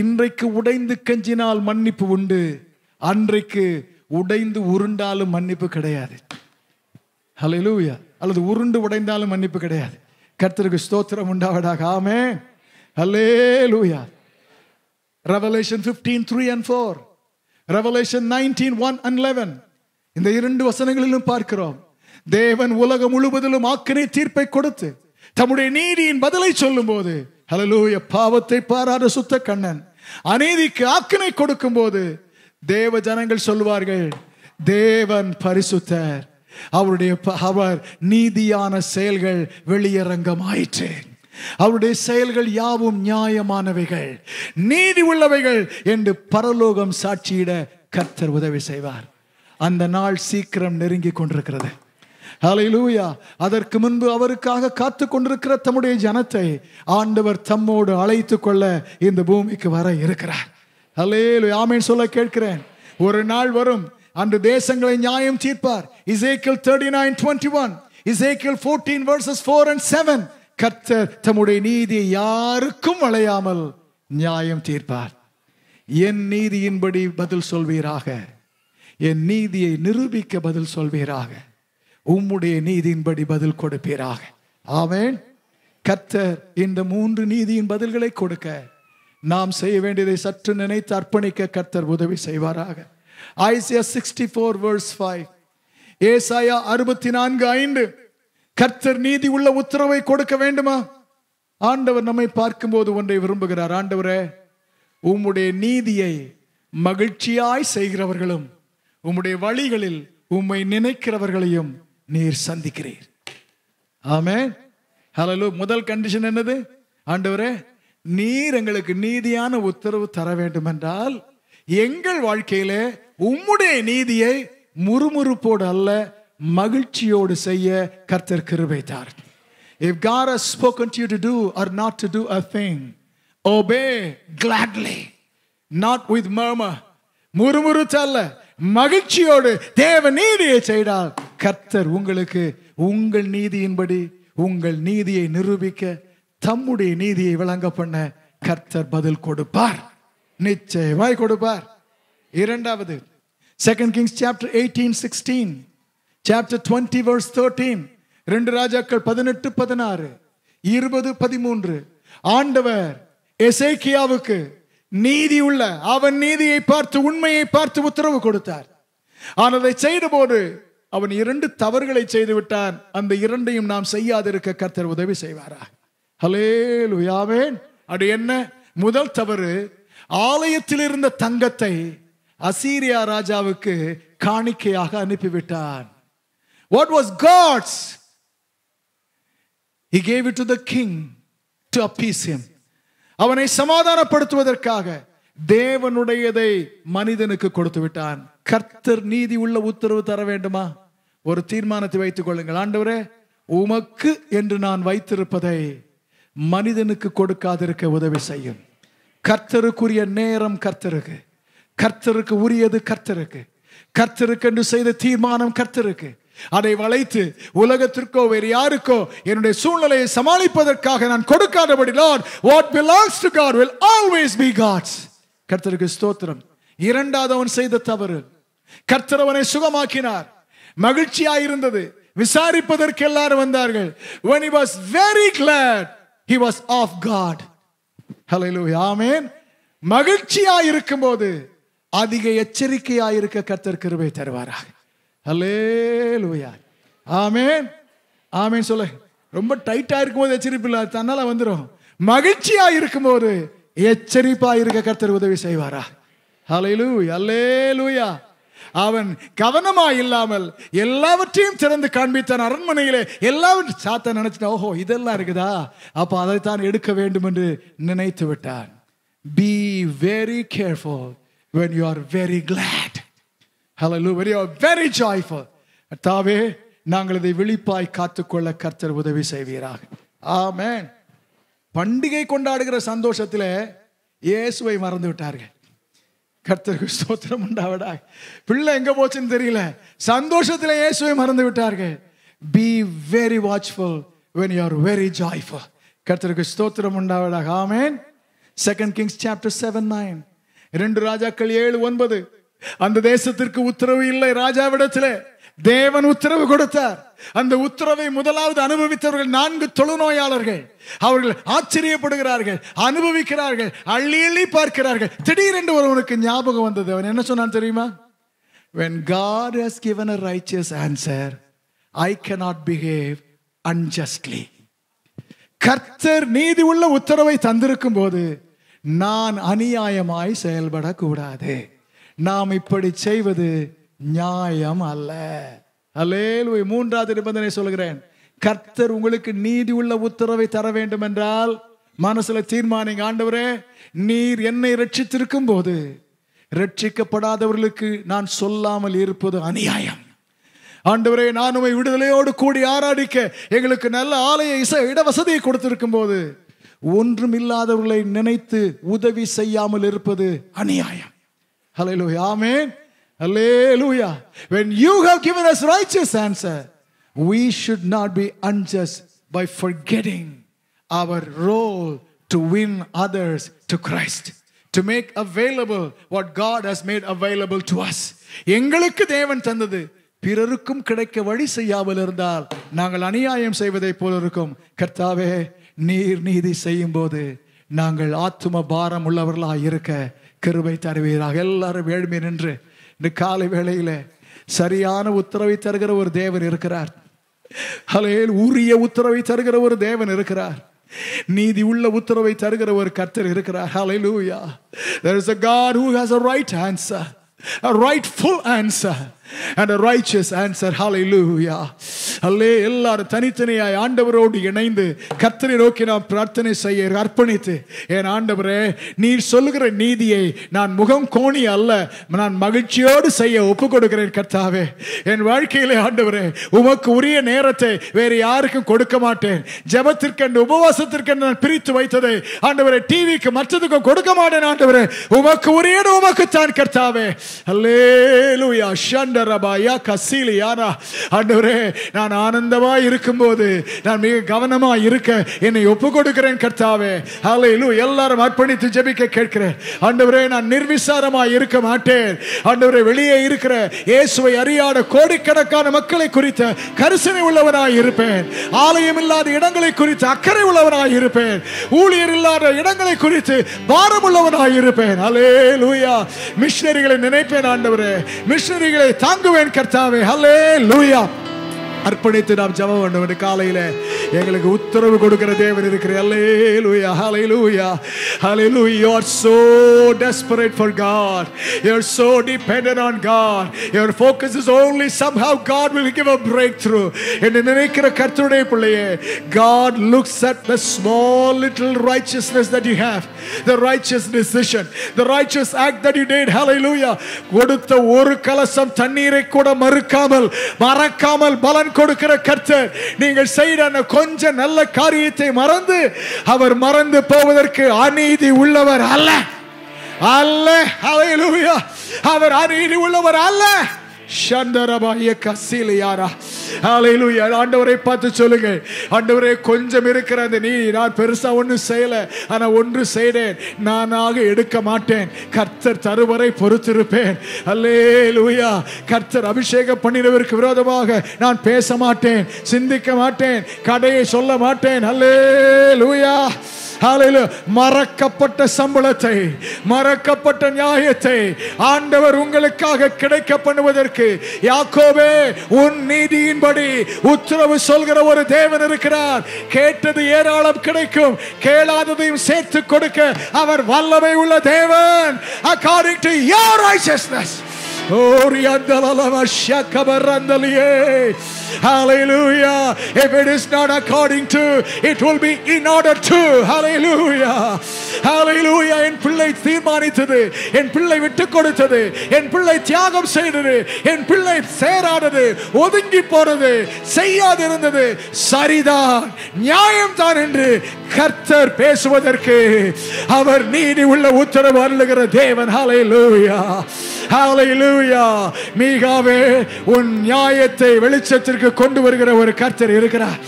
இன்றைக்கு உடைந்து கஞ்சினால் மன்னிப்பு உண்டு அன்றைக்கு உடைந்து உருண்டாலும் மன்னிப்பு கிடையாது ஹலலூயா அல்லது உருண்டு உடைந்தாலும் மன்னிப்பு கிடையாது கர்த்தருக்கு ஸ்தோத்திரம் உண்டாவதாக ஆமே ஹலே லூயா Revelation fifteen three and four Revelation nineteen one and eleven இந்த இரண்டு வசனங்களிலும் பார்க்கிறோம் தேவன் உலகம் முழுவதிலும் ஆக்கினை தீர்ப்பை கொடுத்து தம்முடைய நீதியின் பதிலை சொல்லும் போது ஹலலூய பாவத்தை பாராத சுத்த கண்ணன் அநீதிக்கு ஆக்கினை கொடுக்கும் போது தேவ ஜனங்கள் சொல்வார்கள் தேவன் பரிசுத்தர் அவருடைய அவர் நீதியான செயல்கள் வெளியரங்கம் ஆயிற்று அவருடைய செயல்கள் யாவும் நியாயமானவைகள் நீதி உள்ளவைகள் என்று பரலோகம் சாட்சியிட கர்த்தர் உதவி செய்வார் அந்த நாள் சீக்கிரம் நெருங்கி கொண்டிருக்கிறது ஹலையிலூயா அதற்கு முன்பு அவருக்காக காத்து கொண்டிருக்கிற தம்முடைய ஜனத்தை ஆண்டவர் தம்மோடு அழைத்து கொள்ள இந்த பூமிக்கு வர இருக்கிறார் ஹலேலு ஆமேன் சொல்ல கேட்கிறேன் ஒரு நாள் வரும் அன்று தேசங்களை நியாயம் தீர்ப்பார் Ezekiel thirty nine twenty one Ezekiel fourteen verses four and seven கர்த்தர் தம்முடைய நீதி யாருக்கும் அழையாமல் நியாயம் தீர்ப்பார் என் நீதியின்படி பதில் சொல்வீராக என் நீதியை நிரூபிக்க பதில் சொல்வீராக உம்முடைய நீதியின்படி பதில் கொடுப்பீராக ஆவேன் கர்த்தர் இந்த மூன்று நீதியின் பதில்களை கொடுக்க நாம் செய்ய வேண்டியதை சற்று நினைத்து அர்ப்பணிக்க கர்த்தர் உதவி செய்வாராக Isaiah sixty four verse five ஏசாயா அறுபத்தி நான்கு ஐந்து கர்த்தர் நீதி உள்ள உத்தரவை கொடுக்க வேண்டுமா ஆண்டவர் நம்மை பார்க்கும்போது ஒன்றை விரும்புகிறார் ஆண்டவரே உம்முடைய நீதியை மகிழ்ச்சியாய் செய்கிறவர்களும் உம்முடைய வழிகளில் உம்மை நினைக்கிறவர்களையும் நீர் சந்திக்கிறீர் ஆமே ஹலோ முதல் கண்டிஷன் என்னது ஆண்டவரே நீர் எங்களுக்கு நீதியான உத்தரவு தர வேண்டும் என்றால் எங்கள் வாழ்க்கையில உம்முடைய நீதியை முறுமுறுப்போடு அல்ல மகிழ்ச்சியோடு செய்ய கர்த்தர் கிருபை தார் if God spoken to to to do or not to do a thing, obey gladly, not with murmur. முறுமுறுத்தல்ல மகிழ்ச்சியோடு தேவ நீதியை செய்தால் கர்த்தர் உங்களுக்கு உங்கள் நீதியின்படி உங்கள் நீதியை நிரூபிக்க தம்முடைய நீதியை விளங்க பண்ண கர்த்தர் பதில் கொடுப்பார் நிச்சயமாய் கொடுப்பார் இரண்டாவது second Kings chapter eighteen sixteen chapter twenty verse thirteen ரெண்டு ராஜாக்கள் பதினெட்டு பதினாறு இருபது பதிமூன்று ஆண்டவர் எசேக்கியாவுக்கு நீதி உள்ள அவன் நீதியை பார்த்து உண்மையை பார்த்து உத்தரவு கொடுத்தார் ஆனதை செய்தபோது செய்த போது அவன் இரண்டு தவறுகளை செய்து விட்டான் அந்த இரண்டையும் நாம் செய்யாதிருக்க கர்த்தர் உதவி செய்வாரா ஹலே லுயாவேன் அது என்ன முதல் தவறு ஆலயத்தில் இருந்த தங்கத்தை அசீரியா ராஜாவுக்கு காணிக்கையாக அனுப்பிவிட்டான் what was God's he gave it to the king to appease அவனை சமாதானப்படுத்துவதற்காக தேவனுடையதை மனிதனுக்கு கொடுத்து விட்டான் கர்த்தர் நீதி உள்ள உத்தரவு தர வேண்டுமா ஒரு தீர்மானத்தை வைத்துக் கொள்ளுங்கள் ஆண்டவரே உமக்கு என்று நான் வைத்திருப்பதை மனிதனுக்கு கொடுக்காதிருக்க உதவி செய்யும் கர்த்தருக்குரிய நேரம் கர்த்தருக்கு கர்த்தருக்கு உரியது கர்த்தருக்கு கர்த்தருக்கு என்று செய்த தீர்மானம் கர்த்தருக்கு அதை வளைத்து உலகத்திற்கோ வேறு யாருக்கோ என்னுடைய சூழ்நிலையை சமாளிப்பதற்காக நான் கொடுக்காதபடி what belongs to God will always be God's கர்த்தருக்கு ஸ்தோத்திரம் இரண்டாவது அவன் செய்த தவறு கர்த்தரவனை சுகமாக்கினார் மகிழ்ச்சியா இருந்தது விசாரிப்பதற்கு எல்லாரும் வந்தார்கள் when he was very glad he was of god மகிழ்ச்சியா இருக்கும் போது அதிக எச்சரிக்கையா இருக்க கர்த்தர் கிருபை தருவாராக ஆமேன் ஆமேன் சொல்லு ரொம்ப டைட்டா இருக்கும் போது எச்சரிப்பு இல்ல தன்னால வந்துடும் மகிழ்ச்சியா இருக்கும் போது எச்சரிப்பா இருக்க கர்த்தர் உதவி செய்வாரா ஹலை லூ அல்லே லூயா அவன் கவனமா இல்லாமல் எல்லாவற்றையும் திறந்து காண்பித்தான் அரண்மனையிலே எல்லாவற்றையும் சாத்த நினைச்சிட்டா ஓஹோ இதெல்லாம் இருக்குதா அப்போ அதைத்தான் எடுக்க வேண்டும் என்று நினைத்து விட்டான் be very careful when you are very glad. Hallelujah. When you are very joyful. தாவே நாங்கள் இதை விழிப்பாய் காத்துக்கொள்ள கர்த்தர் உதவி செய்வீராக ஆமேன் பண்டிகை கொண்டாடுகிற சந்தோஷத்தில் இயேசுவை மறந்து விட்டார்கள் கர்த்தருக்கு ஸ்தோத்திரம் உண்டாவடா பிள்ளை எங்க போச்சுன்னு தெரியல சந்தோஷத்துல இயேசுவை மறந்து விட்டார்கள் be very watchful when you are very joyful கர்த்தருக்கு ஸ்தோத்திரம் உண்டாவடா ஆமேன் second Kings chapter seven nine ரெண்டு ராஜாக்கள் ஏழு ஒன்பது அந்த தேசத்திற்கு உத்தரவு இல்லை ராஜாவிடத்திலே தேவன் உத்தரவு கொடுத்தார் அந்த உத்தரவை முதலாவது அனுபவித்தவர்கள் நான்கு தொழுநோயாளர்கள் அவர்கள் ஆச்சரியப்படுகிறார்கள் அனுபவிக்கிறார்கள் அள்ளி அள்ளி பார்க்கிறார்கள் திடீரென்று ஒருவனுக்கு ஞாபகம் வந்தது அவன் என்ன சொன்னான் தெரியுமா when God has given a righteous answer I cannot behave unjustly கர்த்தர் நீதி உள்ள உத்தரவை தந்திருக்கும் போது நான் அநியாயமாய் செயல்படக்கூடாது நாம் இப்படி செய்வது நியாயம் அல்ல அல்ல மூன்றாவது நிபந்தனை சொல்கிறேன் கர்த்தர் உங்களுக்கு நீதி உள்ள உத்தரவை தர வேண்டும் என்றால் மனசுல தீர்மானிங்க ஆண்டவரே நீர் என்னை ரட்சித்திருக்கும் போது ரட்சிக்கப்படாதவர்களுக்கு நான் சொல்லாமல் இருப்பது அநியாயம் ஆண்டவரே நான் உமை விடுதலையோடு கூடி ஆராடிக்க எங்களுக்கு நல்ல ஆலய இசை இடவசதியை கொடுத்திருக்கும் போது ஒன்றும் இல்லாதவர்களை நினைத்து உதவி செய்யாமல் இருப்பது அநியாயம் ஹலோ ஆமேன் Hallelujah. When you have given us righteous answer, we should not be unjust by forgetting our role to win others to Christ. To make available what God has made available to us எங்களுக்கு தேவன் தந்தது பிறருக்கும் கிடைக்க வழி செய்யாமல் இருந்தால் நாங்கள் அநியாயம் செய்வதை போல இருக்கும் கர்த்தாவே நீர் நீதி செய்யும் போது நாங்கள் ஆத்தும பாரம் உள்ளவர்களாக இருக்க கிருபை தருவீராக எல்லாரும் ஏழ்மை நின்று இந்த காலை வேளையில சரியான உத்தரவை தருகிற ஒரு தேவர் இருக்கிறார் அலையில் உரிய உத்தரவை தருகிற ஒரு தேவன் இருக்கிறார் நீதி உள்ள உத்தரவை தருகிற ஒரு கர்த்தர் இருக்கிறார் there is a God who has a right answer a rightful answer and righteous answer ஹalleluya அல்லே எல்லாரும் தனித்தனியாய் ஆண்டவரோடு இணைந்து கர்த்தரை நோக்கி நாம் பிரார்த்தனை செய்ய அர்ப்பணித்து என் ஆண்டவரே நீர் சொல்லுகிற நீதியை நான் முகம் கோணி அல்ல நான் மகிழ்ச்சியோடு செய்ய ஒப்பு கொடுக்கிறேன் கர்த்தாவே என் வாழ்க்கையிலே ஆண்டவரே உமக்கு உரிய நேரத்தை வேறு யாருக்கும் கொடுக்க மாட்டேன் ஜபத்திற்கென்று உபவாசத்திற்கென்று நான் பிரித்து வைத்ததை ஆண்டவரே டிவிக்கு மற்றதுக்கும் கொடுக்க மாட்டேன் ஆண்டவரே உமக்கு உரிய உமக்கு தான் கர்த்தாவே அல்லேலுயா ஷன் ரபாயா கசீலியானா ஆண்டவரே நான் ஆனந்தமா இருக்கும்போது நான் மிக கவனமா இருக்க என்னை ஒப்பு கொடுக்கிறேன் கர்த்தாவே ஹலையிலு எல்லாரும் அர்ப்பணித்து ஜெபிக்க கேட்கிறேன் ஆண்டவரே நான் நிர்விசாரமா இருக்க மாட்டேன் ஆண்டவரே வெளியே இருக்கிற இயேசுவை அறியாத கோடிக்கணக்கான மக்களை குறித்த கரிசனை உள்ளவனாய் இருப்பேன் ஆலயம் இல்லாத இடங்களை குறித்து அக்கறை உள்ளவனாய் இருப்பேன் ஊழியர் இல்லாத இடங்களை குறித்து பாரம் உள்ளவனாய் இருப்பேன் அலே லூயா மிஷினரிகளை நினைப்பேன் ஆண்டவரே மிஷினரிகளை தாங்குவேன் கர்த்தாவே ஹலே லூயா அர்ப்பணித்து நாம் ஜப வேண்டும் என்று காலையில எங்களுக்கு உத்தரவு கொடுக்கிற தேவன் இருக்கிறேன் அல்லே லூயா ஹலை லூயா ஹலை லூ so desperate for God you are on God your focus is somehow God will give a breakthrough என்று நினைக்கிற கர்த்தருடைய பிள்ளையே God looks at the small little righteousness that you have the righteous decision the righteous act that you did ஹலை லூயா கொடுத்த ஒரு கலசம் தண்ணீரை கூட மறுக்காமல் மறக்காமல் பலன் கொடுக்கிற கர்த்தர் நீங்கள் செய்த அந்த கொஞ்ச நல்ல காரியத்தை மறந்து அவர் மறந்து போவதற்கு அநீதி உள்ளவர் அல்ல அல்ல அவர் அநீதி உள்ளவர் அல்ல ஷண்டரபாய கசிலியாரா ஹalleluya ஆண்டவரை பார்த்து சொல்லுங்க ஆண்டவரே கொஞ்சம் இருக்கிற அந்த நீர் நான் பெருசா ஒன்றும் செய்யல ஆனா ஒன்று செய்தேன் நானாக எடுக்க மாட்டேன் கர்த்தர் தருவரை பொறுத்திருப்பேன் அல்லே ஹalleluya கர்த்தர் அபிஷேகம் பண்ணினவருக்கு விரோதமாக நான் பேச மாட்டேன் சிந்திக்க மாட்டேன் கடையை சொல்ல மாட்டேன் அல்லே ஹalleluya மறக்கப்பட்ட சம்பளத்தை மறக்கப்பட்ட நியாயத்தை ஆண்டவர் உங்களுக்காக கிடைக்க பண்ணுவதற்கு யாக்கோவே உன் நீதியின்படி உத்தரவு சொல்கிற ஒரு தேவன் இருக்கிறார் கேட்டது ஏராளம் கிடைக்கும் கேளாததையும் சேர்த்து கொடுக்க அவர் வல்லமை உள்ள தேவன் according to your righteousness Hallelujah. If it is not according to, it will be in order to. Hallelujah. Hallelujah. என் பிள்ளை தீர்மானித்தது என் பிள்ளை விட்டு கொடுத்தது என் பிள்ளை தியாகம் செய்தது என் பிள்ளை சேராதது ஒதுங்கி போறது செய்யாது இருந்தது சரிதான் நியாயம் தான் என்று கர்த்தர் பேசுவதற்கு அவர் நீதி உள்ள உத்தரவு அருளுகிற தேவன் ஹாலையிலூயா ஹாலையிலூ மீகாவே உன் நியாயத்தை வெளிச்சத்திற்கு கொண்டு வருகிற ஒரு கர்த்தர் இருக்கிறார்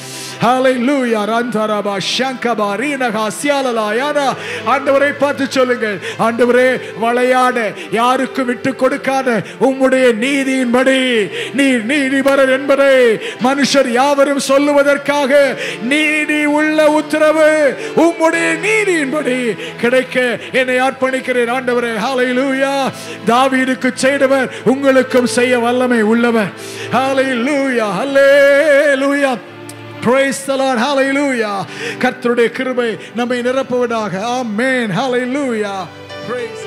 ஆண்டவரை பார்த்து சொல்லுங்கள் யாருக்கும் விட்டு கொடுக்காத உம்முடைய நீதியின்படி நீர் நீதிபரர் என்பதை மனுஷர் யாவரும் சொல்லுவதற்காக நீதி உள்ள உத்தரவு உம்முடைய நீதியின்படி கிடைக்க என்னை அர்ப்பணிக்கிறேன் ஆண்டவரே ஹalleluya செய்தவர் செய்தவர் உங்களுக்கும் செய்ய வல்லமை உள்ளவர் ஹாலே லூயா லூயா Praise the Lord. Hallelujah. கர்த்தருடைய கிருபை நம்மை நிரப்புவதாக. Amen. Hallelujah. Praise.